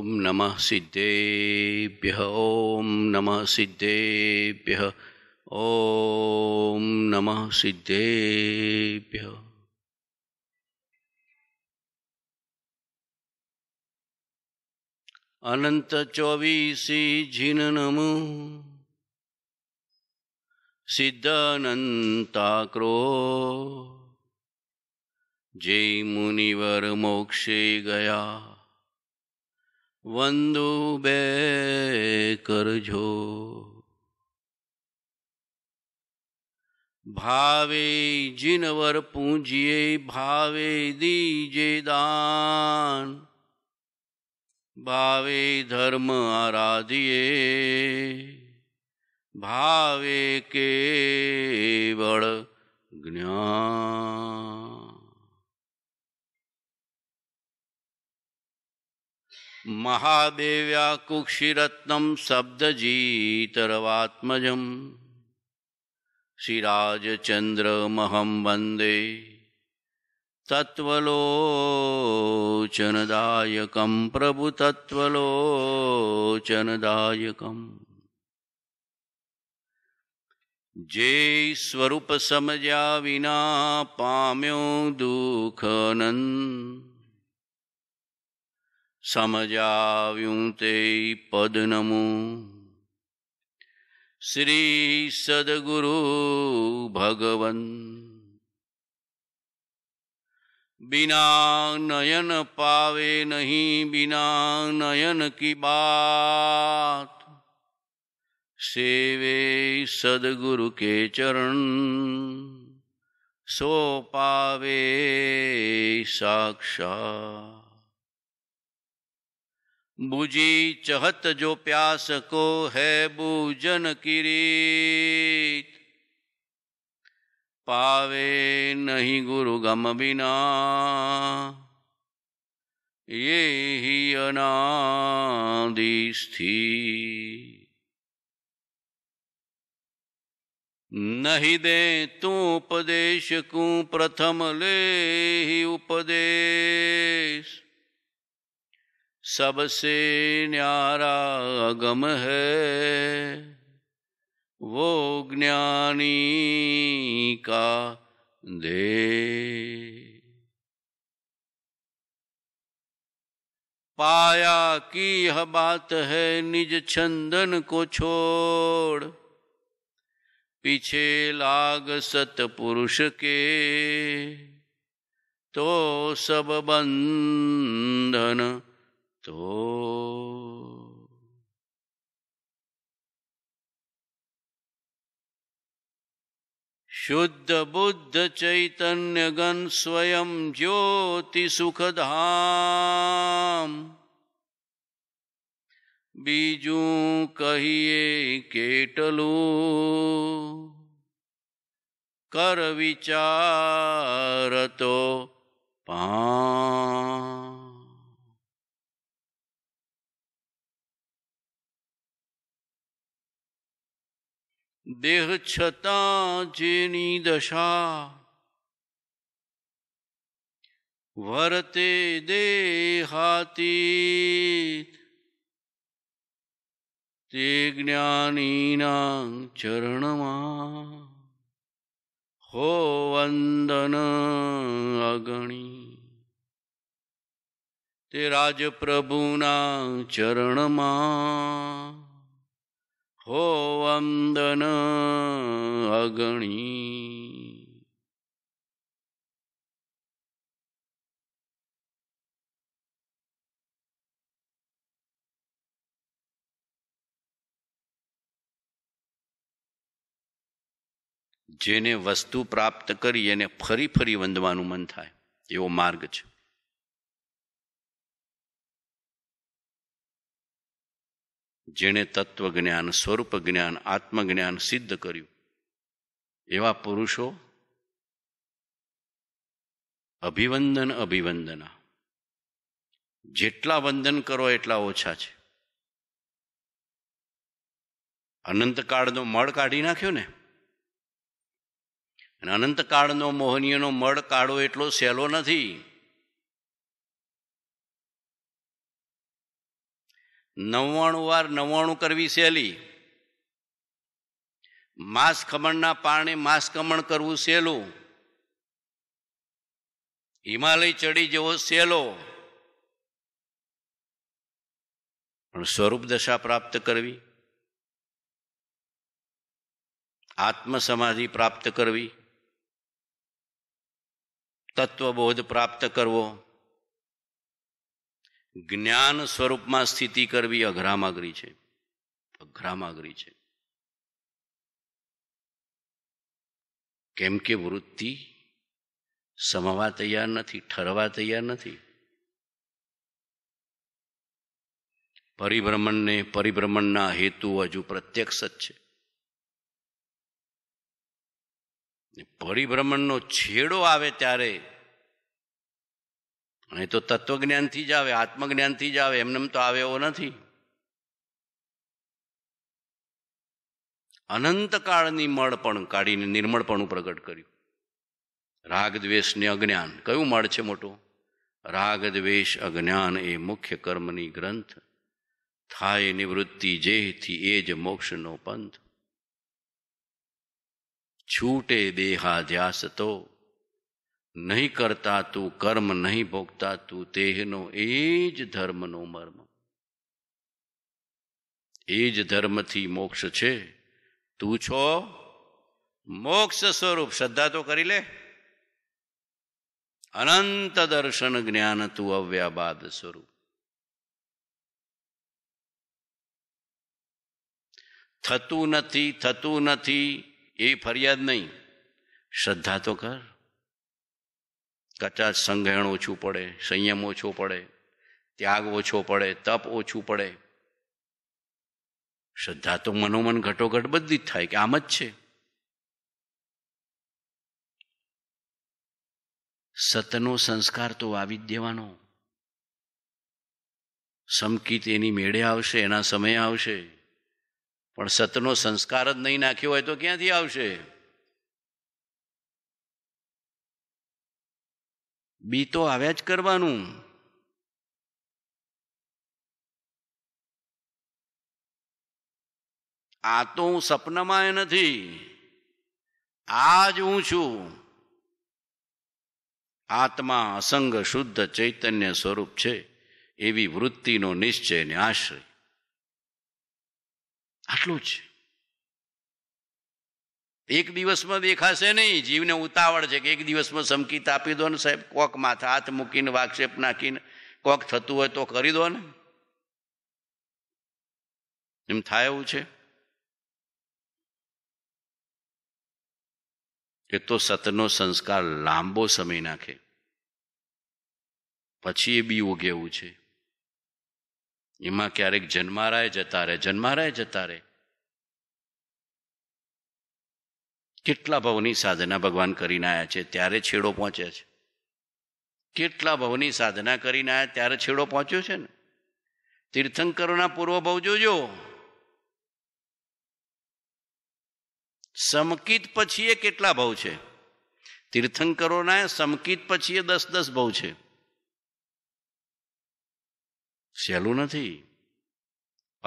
ॐ नमः सिद्धेभ्यः ॐ नमः सिद्धेभ्यः ॐ नमः सिद्धेभ्यः अनन्त चौबीसी जिन नमो सिद्धानन्ताक्रो જે મુનિવર મોક્ષે ગયા વંદુ બે કરજો ભાવે જીનવર પૂંજીએ ભાવે દીજે દાન ભાવે ધર્મ આરાધીએ ભાવે કેવળ જ્ઞાન મહાદેવ્યા કુક્ષિરત્નમ શબ્દજીતરવાત્મજમ શ્રીરાજચંદ્રમહં વંદે તત્વલોચનદાયકમ પ્રભુ તત્વલોચનદાયકમ જે સ્વરૂપ સમજ્યા વિના પામ્યો દુઃખનંદ સમજાવ્યું તે પદનમું શ્રી સદગુરુ ભગવન बिना नयन पावे नहीं बिना नयन की बात सेवे सदगुरु के चरण सो पावे साक्षात बुझी चहत जो प्यास को है बूजन किरीट पावे नहीं गुरु गम बिना ये ही अनादि स्थिर नहीं दे तू उपदेश को प्रथम ले ही उपदेश सबसे न्यारा गम है वो ज्ञानी का दे पाया कि यह बात है निज छंदन को छोड़ पीछे लाग सतपुरुष के तो सब बंधन તો શુદ્ધ બુદ્ધ ચૈતન્યગન સ્વયં જ્યોતિ સુખધામ બીજું કહીએ કેટલું કર વિચાર તો પા દેહ છતાં જેની દશા વરતે દેહાતી તે જ્ઞાનીના ચરણમાં હો વંદન અગણી તે રાજપ્રભુના ચરણમાં હો વંદન અગણી જેને વસ્તુ પ્રાપ્ત કરી એને ફરી ફરી વંદવાનું મન થાય એવો માર્ગ છે જેણે તત્વજ્ઞાન સ્વરૂપ જ્ઞાન આત્મજ્ઞાન સિદ્ધ કર્યું એવા પુરુષો અભિવંદન અભિવંદના જેટલા વંદન કરો એટલા ઓછા છે અનંતકાળનો મળ કાઢી નાખ્યો ને અને અનંતકાળનો મોહનીયનો મળ કાઢો એટલો સહેલો નથી નવ્વાણું વાર નવ્વાણું કરવી સહેલી માંસ ખમણના પાણે માંસ ખમણ કરવું સહેલું હિમાલય ચડી જવો સહેલો પણ સ્વરૂપ દશા પ્રાપ્ત કરવી આત્મસમાધિ પ્રાપ્ત કરવી તત્વબોધ પ્રાપ્ત કરવો જ્ઞાન સ્વરૂપમાં સ્થિતિ કરવી અઘરામાગરી છે અઘરામાગરી છે કેમ કે વૃત્તિ સમાવા તૈયાર નથી ઠરવા તૈયાર નથી પરિભ્રમણને પરિભ્રમણના હેતુ હજુ પ્રત્યક્ષ જ છે પરિભ્રમણનો છેડો આવે ત્યારે એ તો તત્વજ્ઞાનથી જ આવે આત્મજ્ઞાનથી જ આવે એમને તો આવે એવો નથી અનંતકાળની મળ પણ કાઢીને નિર્મળપણું પ્રગટ કર્યું રાગ દ્વેષને અજ્ઞાન કયું મળ છે મોટું રાગ દ્વેષ અજ્ઞાન એ મુખ્ય કર્મની ગ્રંથ થાય નિવૃત્તિ જેથી એ જ મોક્ષનો પંથ છૂટે દેહાધ્યાસ તો નહીં કરતા તું કર્મ નહીં ભોગતા તું તેહનો એ જ ધર્મનો મર્મ એ જ ધર્મથી મોક્ષ છે તું છો મોક્ષ સ્વરૂપ શ્રદ્ધા તો કરી લે અનંત દર્શન જ્ઞાન તું અવ્યાબાદ સ્વરૂપ થતું નથી થતું નથી એ ફરિયાદ નહીં શ્રદ્ધા તો કર કચાચ સંગ્રહણ ઓછું પડે સંયમ ઓછો પડે ત્યાગ ઓછો પડે તપ ઓછું પડે શ્રદ્ધા તો મનોમન ઘટોઘટ બધી જ થાય કે આમ જ છે સતનો સંસ્કાર તો વાવી જ દેવાનો સમકીત એની મેળે આવશે એના સમયે આવશે પણ સતનો સંસ્કાર જ નહીં નાખ્યો હોય તો ક્યાંથી આવશે બી તો આવ્યા જ કરવાનું આ તો હું સપનામાં એ નથી આ જ હું છું આત્મા અસંગ શુદ્ધ ચૈતન્ય સ્વરૂપ છે એવી વૃત્તિનો નિશ્ચય ને આશ્રય આટલું જ એક દિવસમાં દેખાશે નહીં જીવને ઉતાવળ છે કે એક દિવસમાં સમકીત આપી દો ને સાહેબ કોક માથા હાથ મૂકીને વાક્ષેપ નાખીને કોક થતું હોય તો કરી દો ને એમ થાય એવું છે એ તો સતનો સંસ્કાર લાંબો સમય નાખે પછી એ બી ઉગે છે એમાં ક્યારેક જન્મારાય જતા રહે જન્મારાય જતા રહે કેટલા ભાવની સાધના ભગવાન કરીને આવ્યા છે ત્યારે છેડો પહોંચ્યા છે કેટલા ભાવની સાધના કરીને આવ્યા ત્યારે છેડો પહોંચ્યો છે ને તીર્થંકરોના પૂર્વ ભાવ જોજો સમકિત પછી એ કેટલા ભાવ છે તીર્થંકરોના સમકિત પછી એ દસ દસ ભાવ છે સહેલું નથી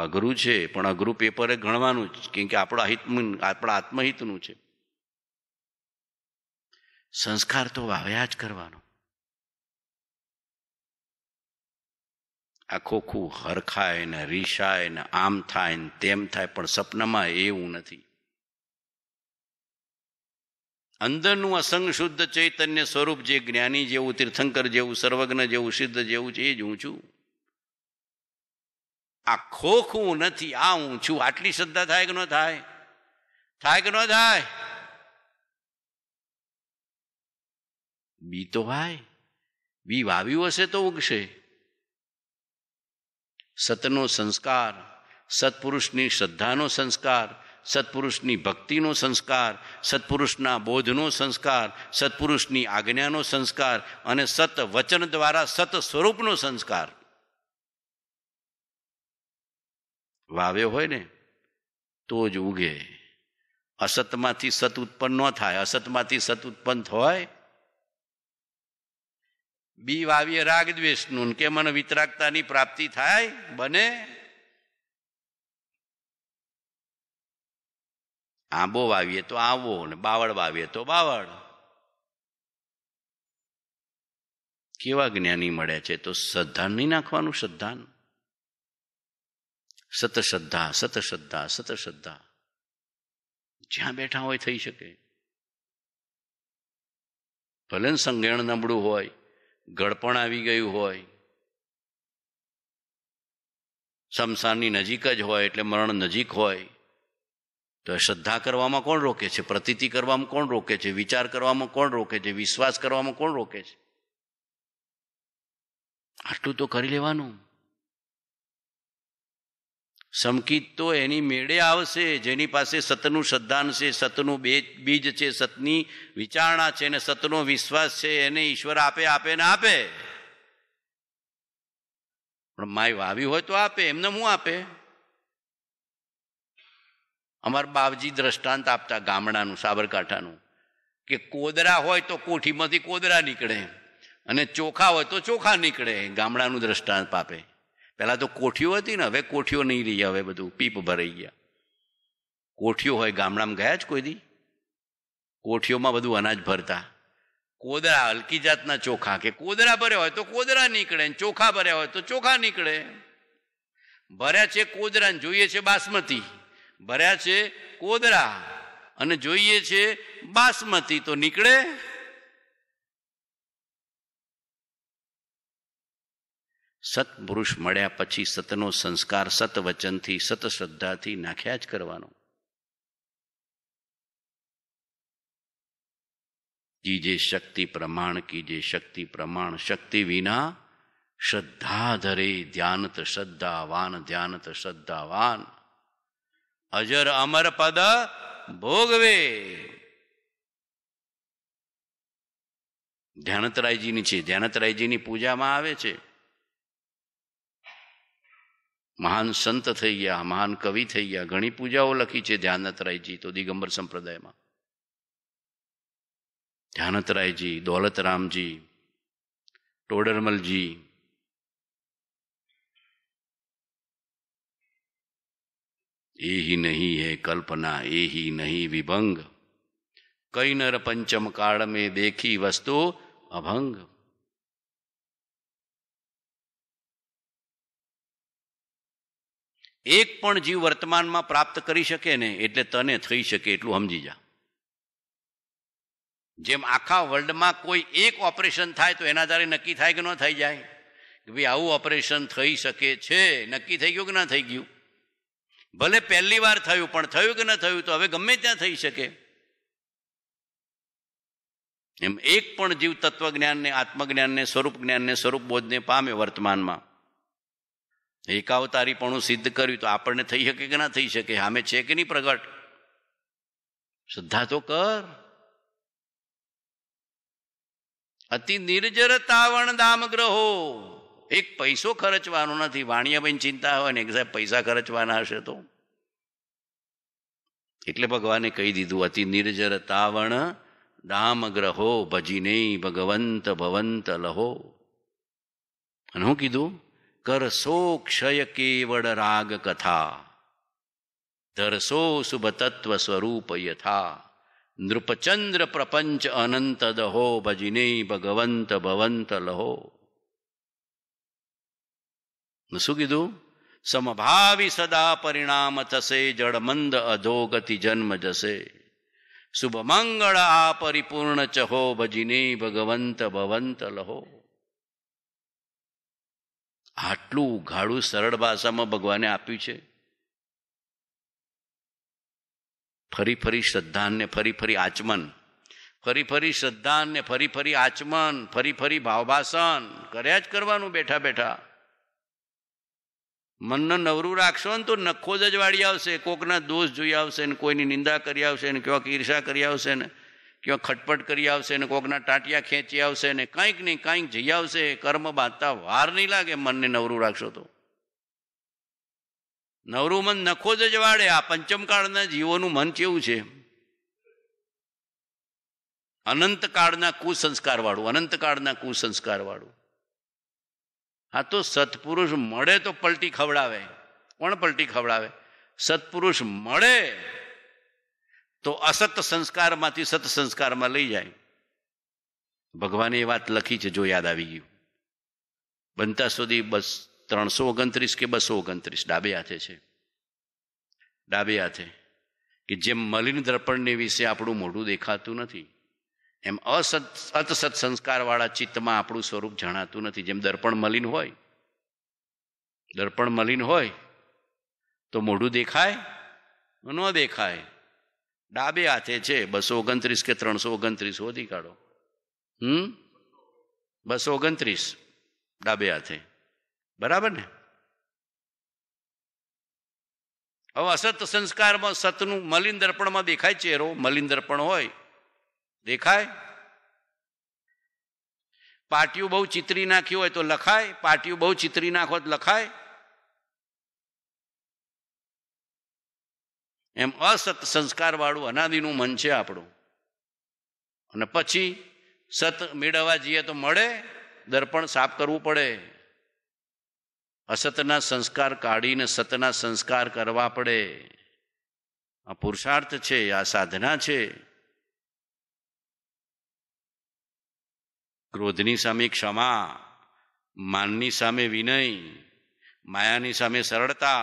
અઘરું છે પણ અઘરું પેપરે ગણવાનું જ કેમ કે આપણા હિત આપણા આત્મહિતનું છે સંસ્કાર તો વાવ્યા જ કરવાનો આખોખું હરખાય ને રીસાય ને આમ થાય ને તેમ થાય પણ સપનામાં એવું નથી અંદરનું અસંગ શુદ્ધ ચૈતન્ય સ્વરૂપ જે જ્ઞાની જેવું તીર્થંકર જેવું સર્વજ્ઞ જેવું સિદ્ધ જેવું છે એ જ હું છું આ ખોખું નથી આ હું છું આટલી શ્રદ્ધા થાય કે ન થાય થાય કે ન થાય બી તો ભાઈ બી વાવ્યું હશે તો ઉગશે સતનો સંસ્કાર સત્પુરુષની શ્રદ્ધાનો સંસ્કાર સત્પુરુષની ભક્તિનો સંસ્કાર સત્પુરુષના બોધનો સંસ્કાર સત્પુરુષની આજ્ઞાનો સંસ્કાર અને સત વચન દ્વારા સત સ્વરૂપનો સંસ્કાર વાવ્યો હોય ને તો જ ઉગે અસતમાંથી સત ઉત્પન્ન ન થાય અસતમાંથી સત ઉત્પન્ન હોય બી વાવીએ રાગ દ્વેષનું કે મને વિતરાગતાની પ્રાપ્તિ થાય બને આંબો વાવીએ તો આંબો ને બાવળ વાવીએ તો બાવળ કેવા જ્ઞાની મળે છે તો શ્રદ્ધાન નહીં નાખવાનું શ્રદ્ધાન સત શ્રદ્ધા સત જ્યાં બેઠા હોય થઈ શકે ભલે સંગેણ નબળું હોય ગળપણ આવી ગયું હોય શમશાનની નજીક જ હોય એટલે મરણ નજીક હોય તો શ્રદ્ધા કરવામાં કોણ રોકે છે પ્રતીતિ કરવામાં કોણ રોકે છે વિચાર કરવામાં કોણ રોકે છે વિશ્વાસ કરવામાં કોણ રોકે છે આટલું તો કરી લેવાનું સમકિત તો એની મેળે આવશે જેની પાસે સતનું શ્રદ્ધાન છે સતનું બીજ છે સતની વિચારણા છે અને સતનો વિશ્વાસ છે એને ઈશ્વર આપે આપે ને આપે પણ માય વાવી હોય તો આપે એમને હું આપે અમાર બાપજી દ્રષ્ટાંત આપતા ગામડાનું સાબરકાંઠાનું કે કોદરા હોય તો કોઠીમાંથી કોદરા નીકળે અને ચોખા હોય તો ચોખા નીકળે ગામડાનું દ્રષ્ટાંત આપે પહેલાં તો કોઠીઓ હતી ને હવે કોઠીઓ નહીં રહી હવે બધું પીપ ભરાઈ ગયા કોઠીઓ હોય ગામડામાં ગયા જ કોઈ દી કોઠીઓમાં બધું અનાજ ભરતા કોદરા હલકી જાતના ચોખા કે કોદરા ભર્યા હોય તો કોદરા નીકળે ને ચોખા ભર્યા હોય તો ચોખા નીકળે ભર્યા છે કોદરા જોઈએ છે બાસમતી ભર્યા છે કોદરા અને જોઈએ છે બાસમતી તો નીકળે સતપુરુષ મળ્યા પછી સતનો સંસ્કાર સતવચનથી સતશ્રદ્ધાથી નાખ્યા જ કરવાનો કીજે શક્તિ પ્રમાણ કીજે શક્તિ પ્રમાણ શક્તિ વિના શ્રદ્ધા ધરે ધ્યાનત શ્રદ્ધાવાન ધ્યાનત શ્રદ્ધાવાન અજર અમર પદ ભોગવે ધ્યાનતરાયજીની છે ધ્યાનતરાયજીની પૂજામાં આવે છે महान संत થઈ ગયા મહાન કવિ થઈ ગયા ઘણી pujao લખી છે ધાનતરાયજી તો દિગંબર સંપ્રદાયમાં ધાનતરાયજી દોલતરામજી ટોડરમલજી એહી નહીં હે કલ્પના એહી નહીં વિવંગ કઈનર પંચમકાળમે દેખી વસ્તુ અભંગ એક પણ જીવ વર્તમાનમાં પ્રાપ્ત કરી શકે ને એટલે તને થઈ શકે એટલું સમજી જા જેમ આખા વર્લ્ડમાં કોઈ એક ઓપરેશન થાય તો એના આધારે નક્કી થાય કે ન થઈ જાય કે ભાઈ આવું ઓપરેશન થઈ શકે છે નક્કી થઈ ગયું કે ના થઈ ગયું ભલે પહેલી વાર થયું પણ થયું કે ન થયું તો હવે ગમે ત્યાં થઈ શકે એમ એક પણ જીવ તત્વજ્ઞાનને આત્મજ્ઞાનને સ્વરૂપ જ્ઞાનને સ્વરૂપ બોધને પામે વર્તમાનમાં એકાવતારીપણું સિદ્ધ કર્યું તો આપણને થઈ શકે કે ના થઈ શકે હામે છે કે નહીં પ્રગટ શ્રદ્ધા તો કર અતિ નિર્જરતાવણ દામ ગ્રહો એક પૈસો ખર્ચવાનો નથી બેન ચિંતા હોય ને સાહેબ પૈસા ખર્ચવાના હશે તો એટલે ભગવાને કહી દીધું અતિ નિર્જરતાવણ દામ ગ્રહો ભજીને ભગવંત ભવંત લહો અને હું કીધું करसो क्षय केवड़ राग कथा धरसो शुभ तत्व स्वरूप यथा नृपचंद्र प्रपंच अनंत दहो बजिने भगवंत भवंत लहो શું समभावि सदा परिणाम तसे जड़मंद अधोगति जन्म जसे शुभ શુભ મંગળ આ પરિપૂર્ણ ચહો ભજીને ભગવંત ભવંત આટલું ઉઘાડું સરળ ભાષામાં ભગવાને આપ્યું છે ફરી ફરી શ્રદ્ધાને ફરી ફરી આચમન ફરી ફરી શ્રદ્ધાને ફરી ફરી આચમન ફરી ફરી ભાવભાષણ કર્યા જ કરવાનું બેઠા બેઠા મનને નવરું રાખશો ને તો નખો જ વાળી આવશે કોકના દોષ જોઈ આવશે ને કોઈની નિંદા કરી આવશે ને કેવા ઈર્ષા કરી આવશે ને કયો ખટપટ કરી આવશે ને કોકના ટાંટિયા ખેંચી આવશે ને કાંઈક નહીં કંઈક જઈ આવશે કર્મ બાંધતા વાર નહીં લાગે મનને નવરું રાખશો તો નવરું મન નખો જ વાળે આ પંચમકાળના જીવોનું મન કેવું છે અનંતકાળના કુસંસ્કારવાળું અનંતકાળના કુસંસ્કારવાળું હા તો સત્પુરુષ મળે તો પલટી ખવડાવે કોણ પલટી ખવડાવે સત્પુરુષ મળે તો અસત સંસ્કારમાંથી સત સંસ્કારમાં લઈ જાય ભગવાને એ વાત લખી છે જો યાદ આવી ગયું બનતા સુધી બસ ત્રણસો ઓગણત્રીસ કે બસો ઓગણત્રીસ ડાબે હાથે છે ડાબે હાથે કે જેમ મલિન દર્પણને વિશે આપણું મોઢું દેખાતું નથી એમ અસત અતસત સંસ્કારવાળા ચિત્તમાં આપણું સ્વરૂપ જણાતું નથી જેમ દર્પણ મલિન હોય દર્પણ મલિન હોય તો મોઢું દેખાય ન દેખાય ડાબે હાથે છે બસો ઓગણત્રીસ કે ત્રણસો ઓગણત્રીસ શોધી કાઢો હમ બસો ઓગણત્રીસ ડાબે હાથે બરાબર ને હવે અસત સંસ્કારમાં સતનું મલિન દર્પણમાં દેખાય ચહેરો મલિન દર્પણ હોય દેખાય પાટિયું બહુ ચિતરી નાખ્યું હોય તો લખાય પાટિયું બહુ ચિતરી નાખો તો લખાય એમ અસત સંસ્કારવાળું અનાદિનું મન છે આપણું અને પછી સત મેળવવા જઈએ તો મળે દર્પણ સાફ કરવું પડે અસતના સંસ્કાર કાઢીને સતના સંસ્કાર કરવા પડે આ પુરુષાર્થ છે આ સાધના છે ક્રોધની સામે ક્ષમા માનની સામે વિનય માયાની સામે સરળતા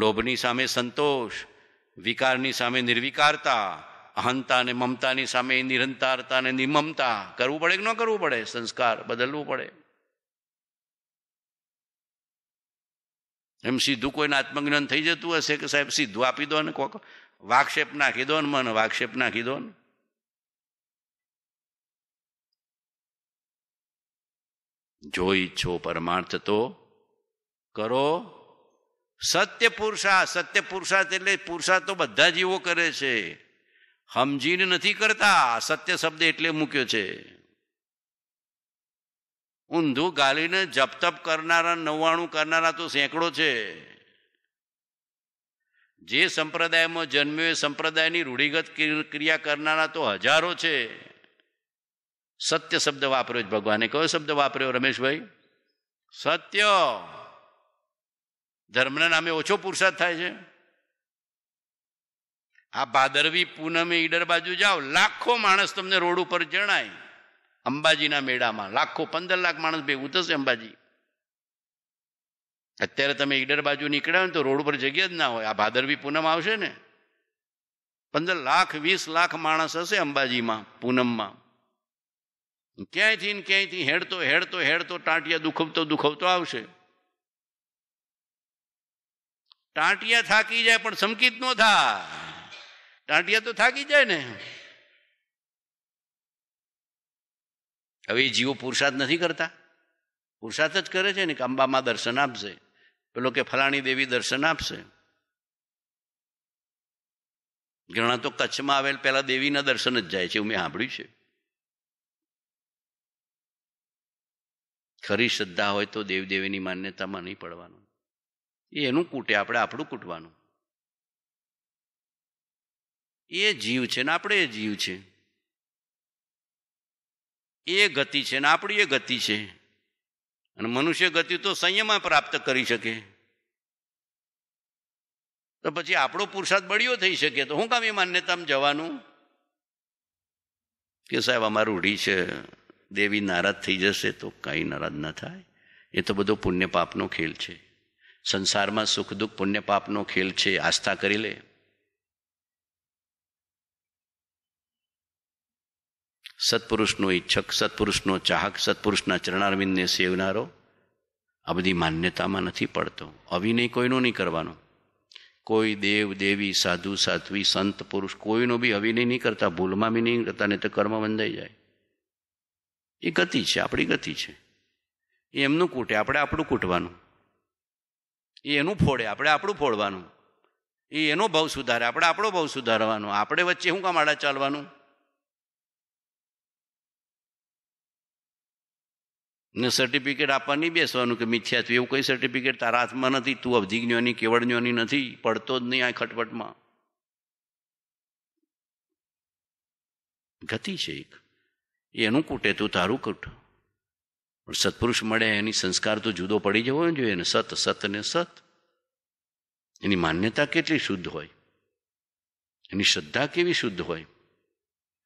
લોભની સામે સંતોષ વિકારની સામે નિર્વિકારતા અહંતા અને મમતાની સામે નિરંતારતા અને નિમમતા કરવું પડે કે ન કરવું પડે સંસ્કાર બદલવું પડે એમ સીધું કોઈને આત્મજ્ઞાન થઈ જતું હશે કે સાહેબ સીધું આપી દો ને કોક વાક્ષેપ નાખી દો ને મન વાક્ષેપ નાખી દો ને જો ઈચ્છો પરમાર્થ તો કરો સત્ય પુરુષા સત્ય પુરુષાર્થ એટલે પુરુષાર્થ તો બધા જીવો કરે છે સમજીને નથી કરતા સત્ય શબ્દ એટલે મૂક્યો છે ઊંધું ગાલીને જપ તપ કરનારા નવ્વાણું કરનારા તો સેંકડો છે જે સંપ્રદાયમાં જન્મ્યો એ સંપ્રદાયની રૂઢિગત ક્રિયા કરનારા તો હજારો છે સત્ય શબ્દ વાપર્યો જ ભગવાને કયો શબ્દ વાપર્યો રમેશભાઈ સત્ય ધર્મના નામે ઓછો પુરસાદ થાય છે આ ભાદરવી પૂનમે ઈડર બાજુ જાઓ લાખો માણસ તમને રોડ ઉપર જણાય અંબાજીના મેળામાં લાખો પંદર લાખ માણસ ભેગું થશે અંબાજી અત્યારે તમે ઈડર બાજુ નીકળ્યા હોય તો રોડ ઉપર જગ્યા જ ના હોય આ ભાદરવી પૂનમ આવશે ને પંદર લાખ વીસ લાખ માણસ હશે અંબાજીમાં પૂનમમાં ક્યાંયથી ને ક્યાંયથી હેડતો હેડતો હેડતો ટાંટિયા દુખવતો દુખવતો આવશે ટાંટિયા થાકી જાય પણ સમકિત નો થા ટાંટિયા તો થાકી જાય ને હવે એ જીવો પુરુષાર્થ નથી કરતા પુરુષાર્થ જ કરે છે ને કે અંબામાં દર્શન આપશે પેલો કે ફલાણી દેવી દર્શન આપશે ઘણા તો કચ્છમાં આવેલ પેલા દેવીના દર્શન જ જાય છે એવું મેં સાંભળ્યું છે ખરી શ્રદ્ધા હોય તો દેવદેવીની માન્યતામાં નહીં પડવાનું એ એનું કૂટે આપણે આપણું કૂટવાનું એ જીવ છે ને આપણે એ જીવ છે એ ગતિ છે ને આપણી એ ગતિ છે અને મનુષ્ય ગતિ તો સંયમાં પ્રાપ્ત કરી શકે તો પછી આપણો પુરુષાર્થ બળ્યો થઈ શકે તો હું કામ એ માન્યતામાં જવાનું કે સાહેબ અમારું રૂઢી છે દેવી નારાજ થઈ જશે તો કાંઈ નારાજ ના થાય એ તો બધો પુણ્ય પાપનો ખેલ છે સંસારમાં સુખ દુઃખ પુણ્ય પાપનો ખેલ છે આસ્થા કરી લે સત્પુરુષનો ઈચ્છક સત્પુરુષનો ચાહક સત્પુરુષના ચરણારવિંદને સેવનારો આ બધી માન્યતામાં નથી પડતો અવિનય કોઈનો નહીં કરવાનો કોઈ દેવ દેવી સાધુ સાધ્વી સંત પુરુષ કોઈનો બી અવિનય નહીં કરતા ભૂલમાં બી નહીં કરતા નહીં તો કર્મ બંધાઈ જાય એ ગતિ છે આપણી ગતિ છે એ એમનું કૂટે આપણે આપણું કૂટવાનું એ એનું ફોડે આપણે આપણું ફોડવાનું એ એનો ભાવ સુધારે આપણે આપણો ભાવ સુધારવાનો આપણે વચ્ચે શું કામ આડા ચાલવાનું ને સર્ટિફિકેટ આપવાની બેસવાનું કે મિથ્યા તું એવું કંઈ સર્ટિફિકેટ તારા હાથમાં નથી તું અવધિજ્ઞોની કેવળજ્ઞોની નથી પડતો જ નહીં આ ખટપટમાં ગતિ છે એક એનું કૂટે તું તારું કૂટ પણ સત્પુરુષ મળે એની સંસ્કાર તો જુદો પડી જવો જોઈએ ને સત સત ને સત એની માન્યતા કેટલી શુદ્ધ હોય એની શ્રદ્ધા કેવી શુદ્ધ હોય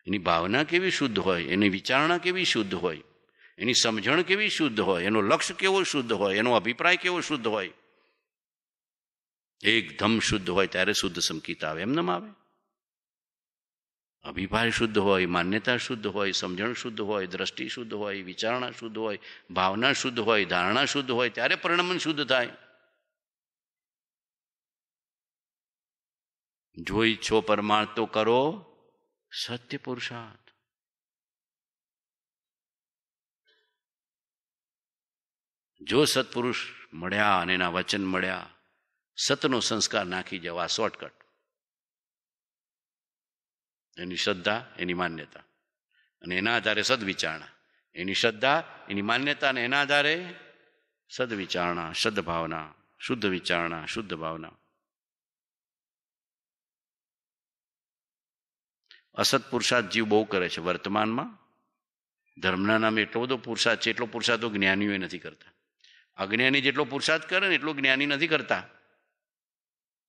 એની ભાવના કેવી શુદ્ધ હોય એની વિચારણા કેવી શુદ્ધ હોય એની સમજણ કેવી શુદ્ધ હોય એનો લક્ષ્ય કેવો શુદ્ધ હોય એનો અભિપ્રાય કેવો શુદ્ધ હોય એકદમ શુદ્ધ હોય ત્યારે શુદ્ધ સંકિત આવે એમ નમ આવે અભિભાર શુદ્ધ હોય માન્યતા શુદ્ધ હોય સમજણ શુદ્ધ હોય દ્રષ્ટિ શુદ્ધ હોય વિચારણા શુદ્ધ હોય ભાવના શુદ્ધ હોય ધારણા શુદ્ધ હોય ત્યારે પરિણમન શુદ્ધ થાય જો ઈચ્છો પરમાર્થ તો કરો સત્ય પુરુષાર્થ જો સત્પુરુષ મળ્યા અને એના વચન મળ્યા સતનો સંસ્કાર નાખી જવા શોર્ટકટ એની શ્રદ્ધા એની માન્યતા અને એના આધારે સદવિચારણા એની શ્રદ્ધા એની માન્યતા અને એના આધારે સદવિચારણા સદભાવના શુદ્ધ વિચારણા શુદ્ધ ભાવના અસત પુરુષાર્થ જીવ બહુ કરે છે વર્તમાનમાં ધર્મના નામે એટલો બધો પુરુષાર્થ છે એટલો પુરુષાર્થ તો જ્ઞાનીઓએ નથી કરતા અજ્ઞાની જેટલો પુરુષાર્થ કરે ને એટલો જ્ઞાની નથી કરતા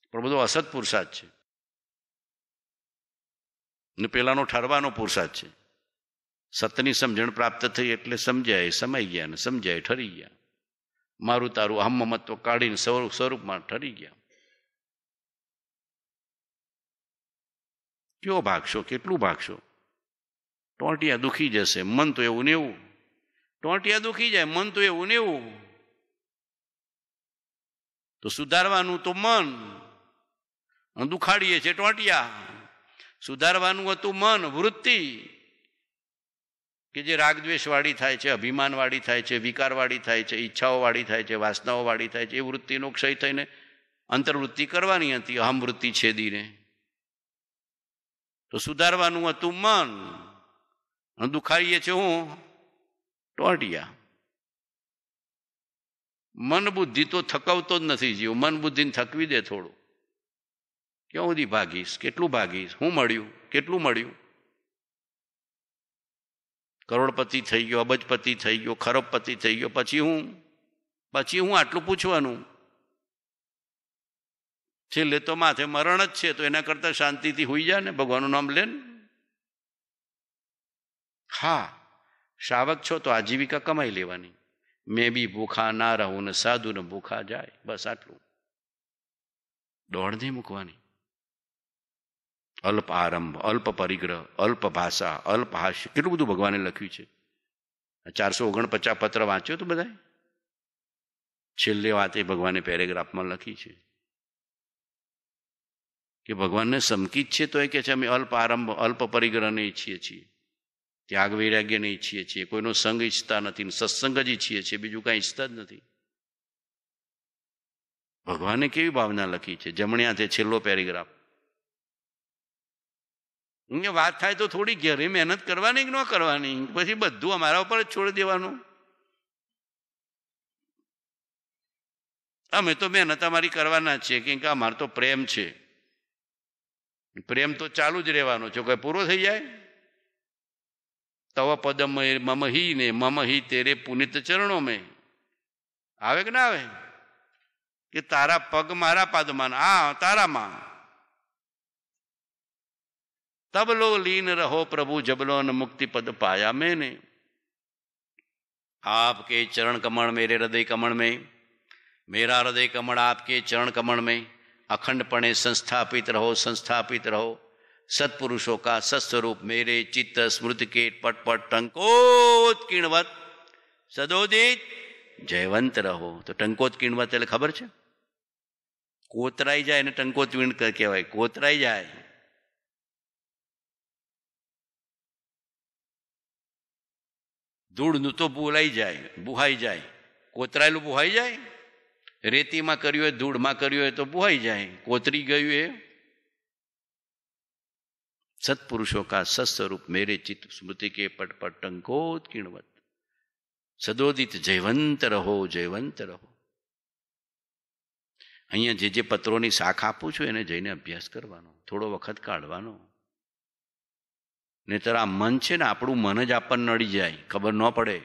પણ બધો અસત પુરુષાર્થ છે ને પેલાનો ઠરવાનો પુરસાદ છે સતની સમજણ પ્રાપ્ત થઈ એટલે સમજાય સમાઈ ગયા ને સમજાય ઠરી ગયા મારું તારું અહમ મહત્વ કાઢીને સ્વરૂપ સ્વરૂપમાં ઠરી ગયા કયો ભાગશો કેટલું ભાગશો ટોંટિયા દુખી જશે મન તો એવું નેવું ટોંટિયા દુખી જાય મન તો એવું નેવું તો સુધારવાનું તો મન દુખાડીએ છે ટોંટિયા સુધારવાનું હતું મન વૃત્તિ કે જે રાગદ્વેષવાળી થાય છે અભિમાનવાળી થાય છે વિકારવાળી થાય છે ઈચ્છાઓવાળી થાય છે વાસનાઓવાળી થાય છે એ વૃત્તિનો ક્ષય થઈને અંતર્વૃત્તિ કરવાની હતી અહમ વૃત્તિ છેદીને તો સુધારવાનું હતું મન દુખાઈએ છે હું ટોટિયા મન બુદ્ધિ તો થકવતો જ નથી જીવ મન બુદ્ધિને થકવી દે થોડું ક્યાં સુધી ભાગીશ કેટલું ભાગીશ હું મળ્યું કેટલું મળ્યું કરોડપતિ થઈ ગયો અબજપતિ થઈ ગયો ખરબપતિ થઈ ગયો પછી હું પછી હું આટલું પૂછવાનું છેલ્લે તો માથે મરણ જ છે તો એના કરતાં શાંતિથી હોઈ જા ને ભગવાનનું નામ લે ને હા શાવક છો તો આજીવિકા કમાઈ લેવાની મેં બી ભૂખા ના રહું ને સાધુ ને ભૂખા જાય બસ આટલું દોડને મૂકવાની અલ્પ આરંભ અલ્પ પરિગ્રહ અલ્પ ભાષા અલ્પ હાસ્ય કેટલું બધું ભગવાને લખ્યું છે ચારસો ઓગણપચાસ પત્ર વાંચ્યો તો બધાએ છેલ્લે વાત એ ભગવાને પેરેગ્રાફમાં લખી છે કે ભગવાનને સમકિત છે તો એ કે છે અમે અલ્પ આરંભ અલ્પ પરિગ્રહને ઈચ્છીએ છીએ ત્યાગ વૈરાગ્યને ઈચ્છીએ છીએ કોઈનો સંગ ઈચ્છતા નથી સત્સંગ જ ઈચ્છીએ છીએ બીજું કાંઈ ઈચ્છતા જ નથી ભગવાને કેવી ભાવના લખી છે જમણ્યા છે છેલ્લો પેરેગ્રાફ વાત થાય તો થોડી ઘેરી મહેનત કરવાની કે ન કરવાની પછી બધું અમારા ઉપર જ છોડી દેવાનું અમે તો મહેનત અમારી કરવાના છીએ કેમ કે અમારો તો પ્રેમ છે પ્રેમ તો ચાલુ જ રહેવાનો છે કોઈ પૂરો થઈ જાય તવ પદમ મમ હી ને મમ હી તેરે પુનિત ચરણો મેં આવે કે ના આવે કે તારા પગ મારા પાદમાં આ તારામાં तब लोग लीन रहो प्रभु जब न मुक्ति पद पाया मैंने आपके चरण कमण मेरे हृदय कमण में मेरा हृदय कमण आपके चरण कमण में अखंड पणे संस्थापित रहो संस्थापित रहो सत्पुरुषों का सत्स्वरूप मेरे चित्त स्मृति के पटपट किणवत सदोदित जयवंत रहो तो ટંકોત્કીણમાં એટલે ખબર कोतराई जाए જાય ને ટંકોત્વીણ कोतराई जाए ધૂળનું તો બોલાઈ જાય બુહાઈ જાય કોતરાયેલું બુહાઈ જાય રેતીમાં કર્યું હોય ધૂળમાં કર્યું હોય તો બુહાઈ જાય કોતરી ગયું એ સત્પુરુષો કા સસ્વરૂપ મેરે ચિત્ત સ્મૃતિ કે પટ પર ટંકોત કિણવત સદોદિત જયવંત રહો જયવંત રહો અહીંયા જે જે પત્રોની શાખ આપું છું એને જઈને અભ્યાસ કરવાનો થોડો વખત કાઢવાનો નહીતર આ મન છે ને આપણું મન જ આપણને નડી જાય ખબર ન પડે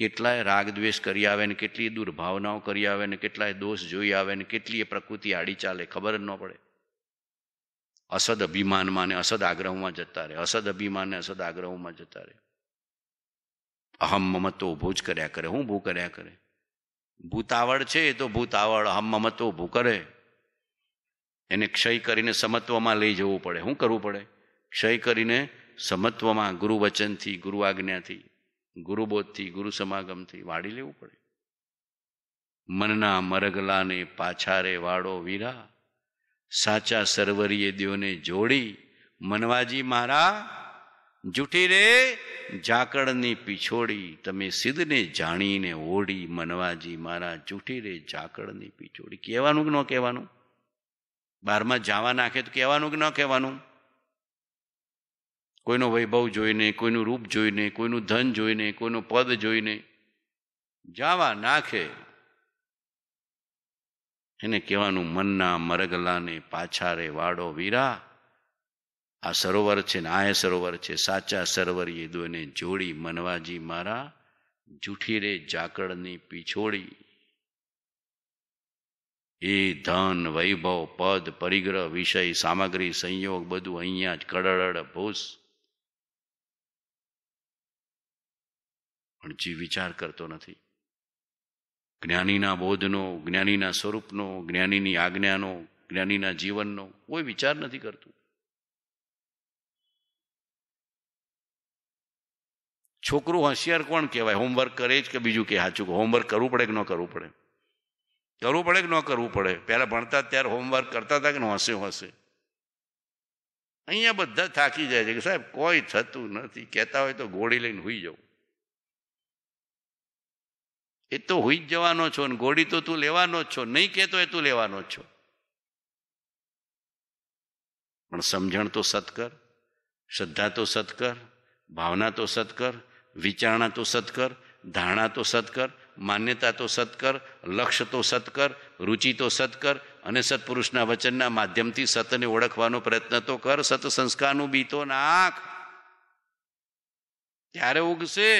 કેટલાય રાગ દ્વેષ કરી આવે ને કેટલી દુર્ભાવનાઓ કરી આવે ને કેટલાય દોષ જોઈ આવે ને કેટલીય પ્રકૃતિ આડી ચાલે ખબર જ ન પડે અસદ અભિમાનમાં ને અસદ આગ્રહમાં જતા રહે અસદ અભિમાન ને અસદ આગ્રહમાં જતા રહે અહમ મમતો ઊભો જ કર્યા કરે હું ભૂ કર્યા કરે ભૂતાવળ છે એ તો ભૂતાવળ અહમ મમતો ઊભું કરે એને ક્ષય કરીને સમત્વમાં લઈ જવું પડે શું કરવું પડે ક્ષય કરીને સમત્વમાં ગુરુ વચનથી ગુરુ આજ્ઞાથી ગુરુબોધથી ગુરુ સમાગમથી વાળી લેવું પડે મનના મરગલાને પાછા રે વાળો વીરા સાચા સરવરીએ દેવને જોડી મનવાજી મારા જૂઠી રે ઝાકળની પિછોડી તમે સિદ્ધને જાણીને ઓડી મનવાજી મારા જૂઠી રે ઝાકળની પિછોડી કહેવાનું કે ન કહેવાનું બારમાં જાવા નાખે તો કહેવાનું કે ન કહેવાનું કોઈનો વૈભવ જોઈને કોઈનું રૂપ જોઈને કોઈનું ધન જોઈને કોઈનું પદ જોઈને જાવા નાખે એને કહેવાનું મનના મરગલાને પાછા રે વાડો વીરા આ સરોવર છે ને આય સરોવર છે સાચા સરોવર એ દોને જોડી મનવાજી મારા જૂઠી રે જાકડની પીછોડી એ ધન વૈભવ પદ પરિગ્રહ વિષય સામગ્રી સંયોગ બધું અહીંયા જ કડળડ ભૂસ પણ જીવ વિચાર કરતો નથી જ્ઞાનીના બોધનો જ્ઞાનીના સ્વરૂપનો જ્ઞાનીની આજ્ઞાનો જ્ઞાનીના જીવનનો કોઈ વિચાર નથી કરતું છોકરું હોશિયાર કોણ કહેવાય હોમવર્ક કરે જ કે બીજું કે સાચું હોમવર્ક કરવું પડે કે ન કરવું પડે કરવું પડે કે ન કરવું પડે પહેલાં ભણતા ત્યારે હોમવર્ક કરતા હતા કે ન હશે હશે અહીંયા બધા થાકી જાય છે કે સાહેબ કોઈ થતું નથી કહેતા હોય તો ગોળી લઈને હોઈ જવું એ તો હોઈ જ જવાનો છો ને ઘોડી તો તું લેવાનો જ છો નહીં કહેતો એ તું લેવાનો જ છો પણ સમજણ તો સત્કર શ્રદ્ધા તો સત્કર ભાવના તો સત્કર વિચારણા તો સત્કર ધારણા તો સત્કર માન્યતા તો સત્કર લક્ષ્ય તો સત્કર રુચિ તો સત્કર અને સત્પુરુષના વચનના માધ્યમથી સતને ઓળખવાનો પ્રયત્ન તો કર સત સંસ્કારનું બી તો નાખ ત્યારે ઉગશે